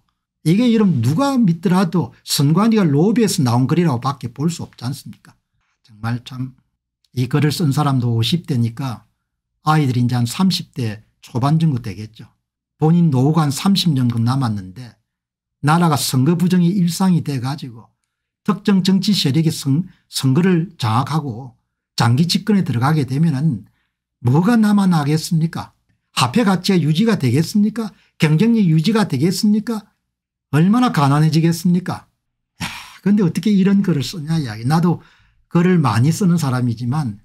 이게 여러분 누가 믿더라도 선관위가 로비에서 나온 글이라고 밖에 볼 수 없지 않습니까 정말 참 이 글을 쓴 사람도 50대니까 아이들이 이제 한 30대 초반 정도 되겠죠. 본인 노후가 한 30년간 남았는데 나라가 선거 부정이 일상이 돼가지고 특정 정치 세력이 선, 선거를 장악하고 장기 집권에 들어가게 되면 은 뭐가 남아나겠습니까? 화폐 가치가 유지가 되겠습니까? 경쟁력 유지가 되겠습니까? 얼마나 가난해지겠습니까 그런데 어떻게 이런 글을 쓰냐 이야기 나도 글을 많이 쓰는 사람이지만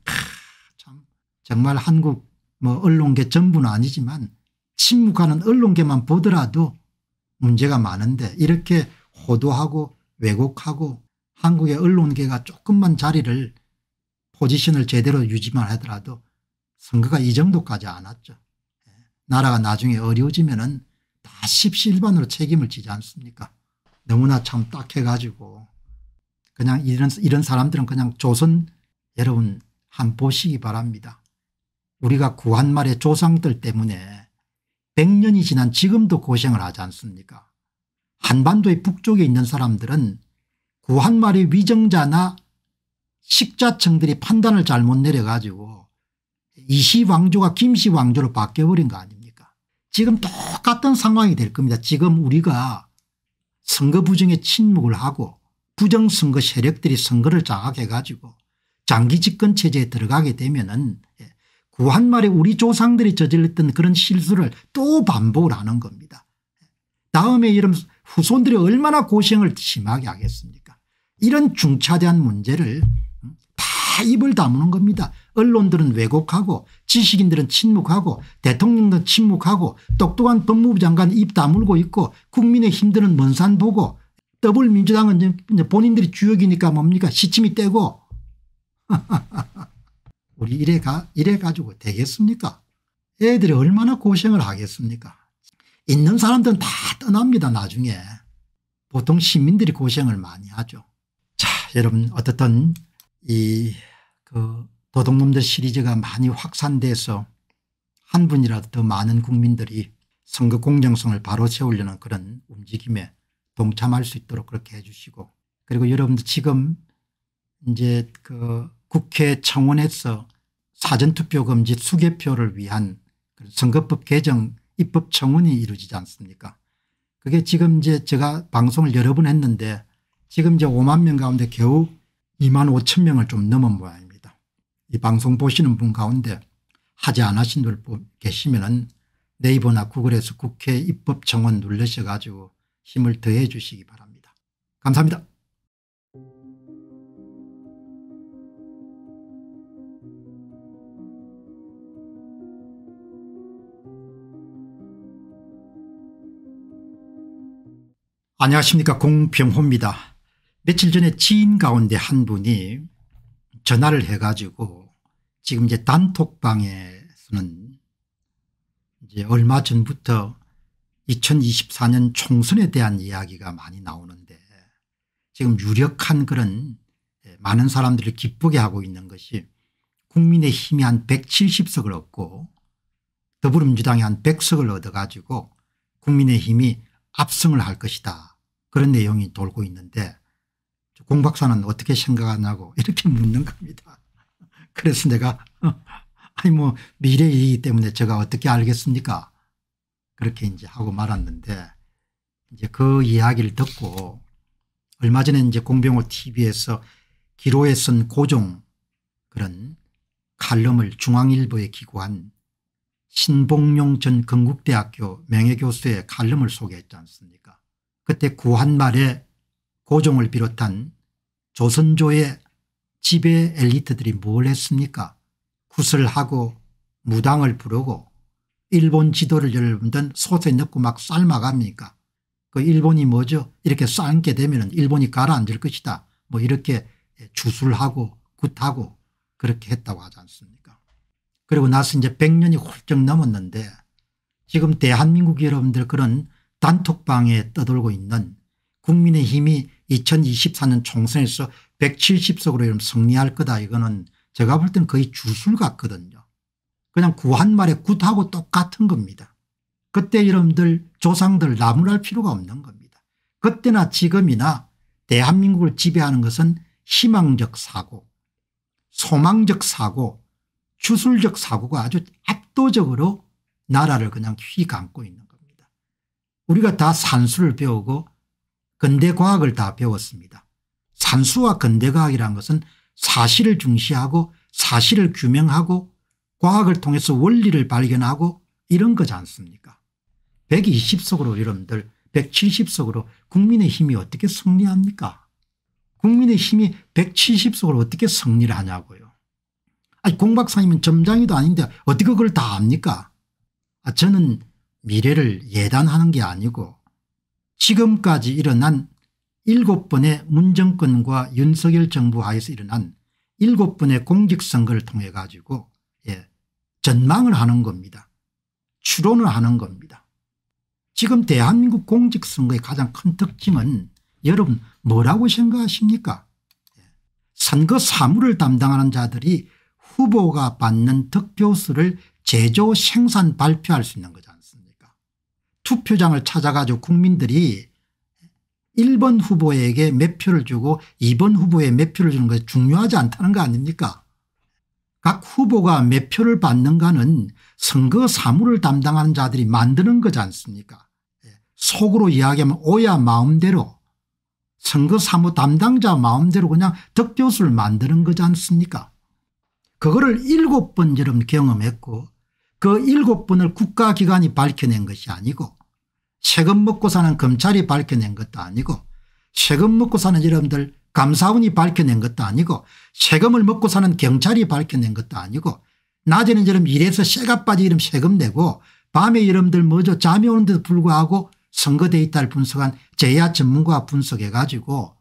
참 정말 한국 뭐 언론계 전부는 아니지만 침묵하는 언론계만 보더라도 문제가 많은데 이렇게 호도하고 왜곡하고 한국의 언론계가 조금만 자리를 포지션을 제대로 유지만 하더라도 선거가 이 정도까지 안 왔죠. 예, 나라가 나중에 어려워지면 은 십시일반으로 책임을 지지 않습니까 너무나 참 딱해가지고 그냥 이런 이런 사람들은 그냥 조선 여러분 한 보시기 바랍니다. 우리가 구한 말의 조상들 때문에 100년이 지난 지금도 고생을 하지 않습니까 한반도의 북쪽에 있는 사람들은 구한말의 위정자나 식자층들이 판단을 잘못 내려가지고 이시 왕조가 김씨 왕조로 바뀌어버린 거 아닙니까 지금 똑같은 상황이 될 겁니다. 지금 우리가 선거 부정에 침묵을 하고 부정선거 세력들이 선거를 장악해 가지고 장기 집권 체제에 들어가게 되면은 구한말에 예, 그 우리 조상들이 저질렀던 그런 실수를 또 반복을 하는 겁니다. 다음에 이런 후손들이 얼마나 고생을 심하게 하겠습니까 이런 중차대한 문제를 음, 다 입을 다무는 겁니다. 언론들은 왜곡하고 지식인들은 침묵하고 대통령도 침묵하고 똑똑한 법무부 장관 입 다물고 있고 국민의 힘들은 먼산 보고 더불민주당은 이제 본인들이 주역이니까 뭡니까 시침이 떼고 [LAUGHS] 우리 이래가 이래가지고 되겠습니까 애들이 얼마나 고생을 하겠습니까 있는 사람들은 다 떠납니다 나중에 보통 시민들이 고생을 많이 하죠 자 여러분 어떻든 이그 도둑놈들 시리즈가 많이 확산돼서 한 분이라도 더 많은 국민들이 선거 공정성을 바로 세우려는 그런 움직임에 동참할 수 있도록 그렇게 해주시고 그리고 여러분들 지금 이제 그 국회 청원에서 사전투표 금지 수개표를 위한 선거법 개정 입법 청원이 이루어지지 않습니까 그게 지금 이제 제가 방송을 여러 번 했는데 지금 이제 5만 명 가운데 겨우 2만 5천 명을 좀 넘은 모양입니다. 이 방송 보시는 분 가운데 하지 않으신 분 계시면은 네이버나 구글에서 국회 입법청원 눌러셔 가지고 힘을 더해 주시기 바랍니다. 감사합니다. 안녕하십니까 공병호입니다. 며칠 전에 지인 가운데 한 분이 전화를 해가지고 지금 이제 단톡방에서는 이제 얼마 전부터 2024년 총선에 대한 이야기가 많이 나오는데 지금 유력한 그런 예, 많은 사람들을 기쁘게 하고 있는 것이 국민의 힘이 한 170석을 얻고 더불어민주당이 한 100석을 얻어가지고 국민의 힘이 압승을 할 것이다. 그런 내용이 돌고 있는데 공 박사는 어떻게 생각하냐고 이렇게 묻는 겁니다. 그래서 내가 어, 아니 뭐 미래이기 때문에 제가 어떻게 알겠습니까 그렇게 이제 하고 말았는데 이제 그 이야기를 듣고 얼마 전에 이제 공병호 tv에서 기로에 쓴 고종 그런 칼럼을 중앙일보에 기고한 신봉용 전 건국대학교 명예교수의 칼럼을 소개했지 않습니까 그때 구한말에 고종을 비롯한 조선조의 지배 엘리트들이 뭘 했습니까 구슬하고 무당을 부르고 일본 지도를 여러분들 솥에 넣고 막 삶아갑니까 그 일본이 뭐죠 이렇게 삶게 되면 일본이 가라앉을 것이다 뭐 이렇게 주술하고 굿하고 그렇게 했다고 하지 않습니까 그리고 나서 이제 100년이 훌쩍 넘었는데 지금 대한민국 여러분들 그런 단톡방에 떠돌고 있는 국민의 힘이 2024년 총선에서 170석으로 승리할 거다 이거는 제가 볼 때는 거의 주술 같거든요. 그냥 구한 말에 굿하고 똑같은 겁니다. 그때 여러분들 조상들 나무랄 필요가 없는 겁니다. 그때나 지금이나 대한민국을 지배하는 것은 희망적 사고 소망적 사고 주술적 사고가 아주 압도적으로 나라를 그냥 휘감고 있는 겁니다. 우리가 다 산수를 배우고 근대 과학을 다 배웠습니다. 산수와 근대 과학이란 것은 사실을 중시하고 사실을 규명하고 과학을 통해서 원리를 발견하고 이런 거지 않습니까 120석으로 여러분들 170석으로 국민의 힘이 어떻게 승리합니까 국민의 힘이 170석으로 어떻게 승리를 하냐고요. 아니 공박사님은 점장이도 아닌데 어떻게 그걸 다 압니까 아, 저는 미래를 예단하는 게 아니고 지금까지 일어난 7번의 문정권과 윤석열 정부 하에서 일어난 7번의 공직선거를 통해 가지고 예, 전망을 하는 겁니다. 추론을 하는 겁니다. 지금 대한민국 공직선거의 가장 큰 특징은 여러분 뭐라고 생각하십니까 예, 선거 사무를 담당하는 자들이 후보가 받는 득표수를 제조 생산 발표할 수 있는 거죠. 투표장을 찾아가지고 국민들이 1번 후보에게 몇 표를 주고 2번 후보에 몇 표를 주는 것이 중요하지 않다는 거 아닙니까 각 후보가 몇 표를 받는가는 선거 사무를 담당하는 자들이 만드는 거지 않습니까 예, 속으로 이야기하면 오야 마음대로 선거 사무 담당자 마음대로 그냥 득표수를 만드는 거지 않습니까 그거를 일곱 번처럼 경험했고 그 일곱 번을 국가기관이 밝혀낸 것이 아니고 세금 먹고 사는 검찰이 밝혀낸 것도 아니고 세금 먹고 사는 여러분들 감사원이 밝혀낸 것도 아니고 세금을 먹고 사는 경찰이 밝혀낸 것도 아니고 낮에는 여러분 일해서 쇠가 빠지게 이 세금 내고 밤에 여러분들 뭐죠 잠이 오는데도 불구하고 선거 데이터를 분석한 제야 전문가 분석해 가지고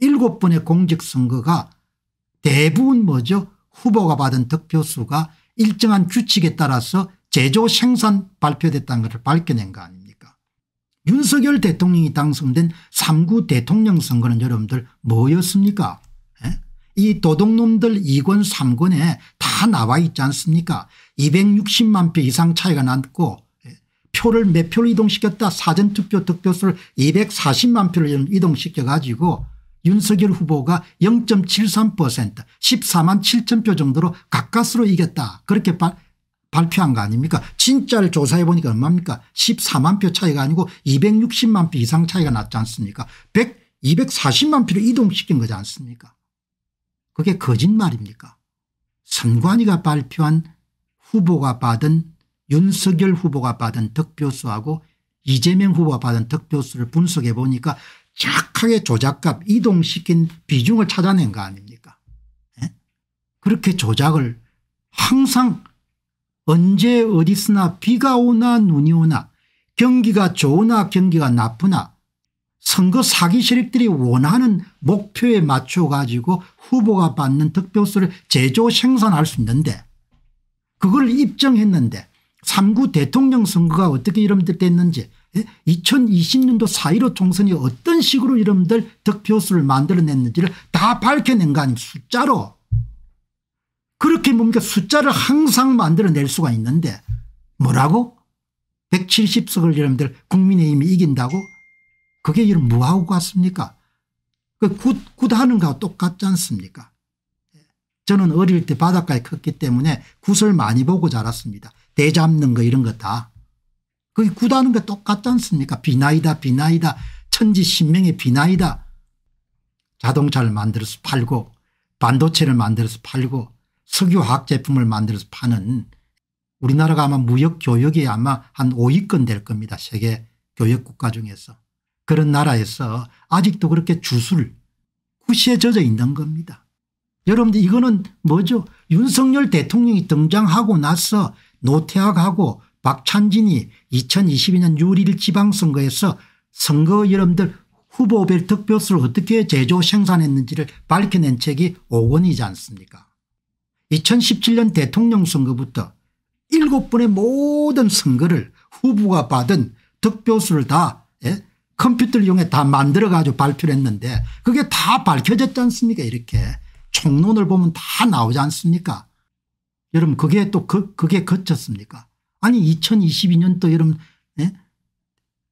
일곱 번의 공직선거가 대부분 뭐죠 후보가 받은 득표수가 일정한 규칙에 따라서 제조 생산 발표됐다는 것을 밝혀낸 거 아닙니까 윤석열 대통령이 당선된 3구 대통령 선거는 여러분들 뭐였습니까 에? 예? 이 도둑놈들 2권 3권에 다 나와 있지 않습니까 260만 표 이상 차이가 났고 예? 표를 몇 표로 이동시켰다 사전투표 득표수를 240만 표를 이동시켜 가지고 윤석열 후보가 0.73% 14만 7천 표 정도로 가까스로 이겼다 그렇게 발표한 거 아닙니까 진짜를 조사해 보니까 얼마입니까 14만 표 차이가 아니고 260만 표 이상 차이가 났지 않습니까 100, 240만 표를 이동시킨 거지 않습니까 그게 거짓말입니까 선관위가 발표한 후보가 받은 윤석열 후보가 받은 득표수하고 이재명 후보가 받은 득표수를 분석해 보니까 정하게 조작값 이동시킨 비중을 찾아낸 거 아닙니까 예? 그렇게 조작을 항상 언제 어디 있나 비가 오나 눈이 오나 경기가 좋으나 경기가 나쁘나 선거 사기 세력들이 원하는 목표에 맞춰 가지고 후보가 받는 득표수를 제조 생산할 수 있는데 그걸 입증했는데 3구 대통령 선거가 어떻게 이름들 됐는지 2020년도 예? 4.15 총선이 어떤 식으로 이름들 득표수를 만들어냈는지를 다 밝혀낸 거 아닙니까 숫자로. 그렇게 뭡니까 숫자를 항상 만들어낼 수가 있는데 뭐라고 170석을 여러분들 국민의힘이 이긴다고 그게 이런 뭐하고 같습니까 그 굿, 굿하는 거하고 똑같지 않습니까 저는 어릴 때 바닷가에 컸기 때문에 굿을 많이 보고 자랐습니다 대 잡는 거 이런 거다 그게 굿하는 거 똑같지 않습니까 비나이다 비나이다 천지 신명의 비나이다 자동차를 만들어서 팔고 반도체를 만들어서 팔고 석유화학 제품을 만들어서 파는 우리나라가 아마 무역교역이 아마 한 5위권 될 겁니다. 세계 교역국가 중에서. 그런 나라에서 아직도 그렇게 주술 구시에 젖어 있는 겁니다. 여러분들 이거는 뭐죠 윤석열 대통령이 등장하고 나서 노태학하고 박찬진이 2022년 6일 지방선거에서 선거 여러분들 후보별 득표수를 어떻게 제조 생산했는지를 밝혀낸 책이 5권이지 않습니까 2017년 대통령 선거부터 7번의 모든 선거를 후보가 받은 득표수를 다 예? 컴퓨터를 이용해 다 만들어 가지고 발표를 했는데 그게 다 밝혀졌지 않습니까 이렇게 총론을 보면 다 나오지 않습니까 여러분 그게 또 그, 그게 거쳤습니까 아니 2022년도 여러분 예?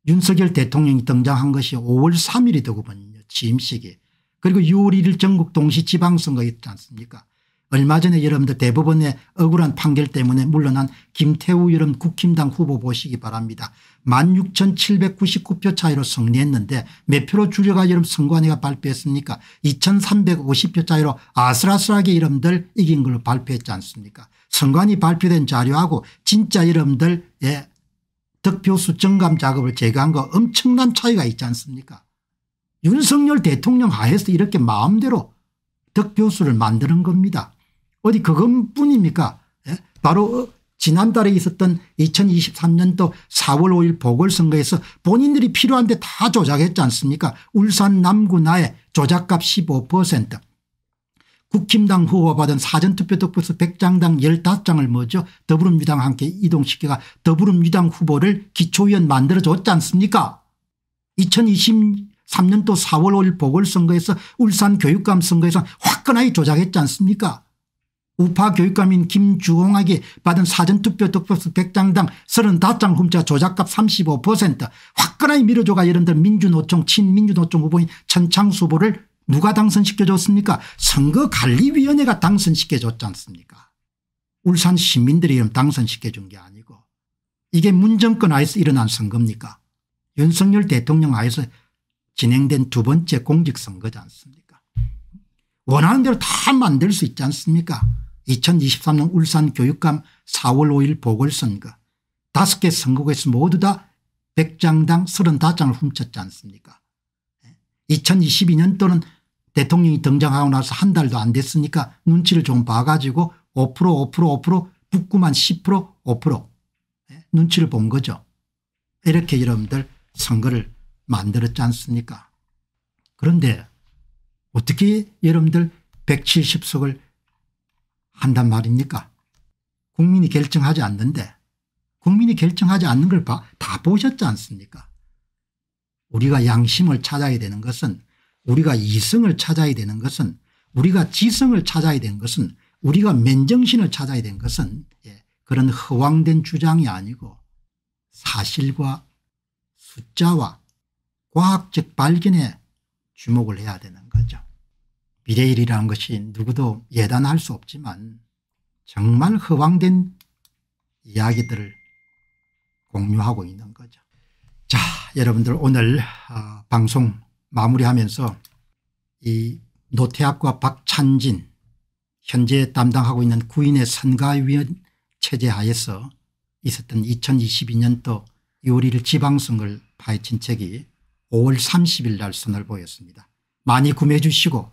윤석열 대통령이 등장한 것이 5월 3일이 되거든요 취임식이 그리고 6월 1일 전국 동시 지방선거 있지 않습니까 얼마 전에 여러분들 대법원의 억울한 판결 때문에 물러난 김태우 여러분 국힘당 후보 보시기 바랍니다. 16,799표 차이로 승리했는데 몇 표로 줄여가 여러분 선관위가 발표했습니까 2,350표 차이로 아슬아슬하게 여러분들 이긴 걸로 발표했지 않습니까 선관위 발표된 자료하고 진짜 여러분들 의 예, 득표수 정감 작업을 제거한 거 엄청난 차이가 있지 않습니까 윤석열 대통령 하에서 이렇게 마음대로 득표수를 만드는 겁니다. 어디 그것뿐입니까? 예? 바로 지난달에 있었던 2023년도 4월 5일 보궐선거에서 본인들이 필요한데 다 조작했지 않습니까? 울산 남구나의 조작값 15% 국힘당 후보 받은 사전투표 득표수 100장당 15장을 뭐죠 더불어민주당 함께 이동시켜가 더불어민주당 후보를 기초위원 만들어줬지 않습니까 2023년도 4월 5일 보궐선거에서 울산 교육감 선거에서 화끈하게 조작했지 않습니까 우파 교육감인 김주홍에게 받은 사전투표 득표수 100장당 35장 훔쳐 조작값 35% 화끈하게 밀어줘가 여러들 민주노총 친민주노총 후보인 천창수 후보를 누가 당선시켜줬습니까 선거관리위원회가 당선시켜줬지 않습니까 울산 시민들이 이름 당선시켜준 게 아니고 이게 문정권 하에서 일어난 선거입니까 윤석열 대통령 하에서 진행된 두 번째 공직선거지 않습니까 원하는 대로 다 만들 수 있지 않습니까 2023년 울산 교육감 4월 5일 보궐선거 다섯 개 선거구에서 모두 다 100장당 35장을 훔쳤지 않습니까 2 0 2 2년또는 대통령이 등장하고 나서 한 달도 안 됐으니까 눈치를 좀 봐가지고 5% 5% 5% 북구만 10% 5% 눈치를 본 거죠. 이렇게 여러분들 선거를 만들었지 않습니까 그런데 어떻게 여러분들 170석을 한단 말입니까 국민이 결정하지 않는데 국민이 결정하지 않는 걸 다 보셨지 않습니까 우리가 양심을 찾아야 되는 것은 우리가 이성을 찾아야 되는 것은 우리가 지성을 찾아야 되는 것은 우리가 맨정신을 찾아야 되는 것은 예, 그런 허황된 주장이 아니고 사실과 숫자와 과학적 발견에 주목을 해야 되는 미래일이라는 것이 누구도 예단할 수 없지만 정말 허황된 이야기들을 공유하고 있는 거죠. 자 여러분들 오늘 어, 방송 마무리하면서 이 노태학과 박찬진 현재 담당하고 있는 구인의 선거위원 체제 하에서 있었던 2022년도 6월 1일 지방선거를 파헤친 책이 5월 30일 날 선을 보였습니다. 많이 구매해 주시고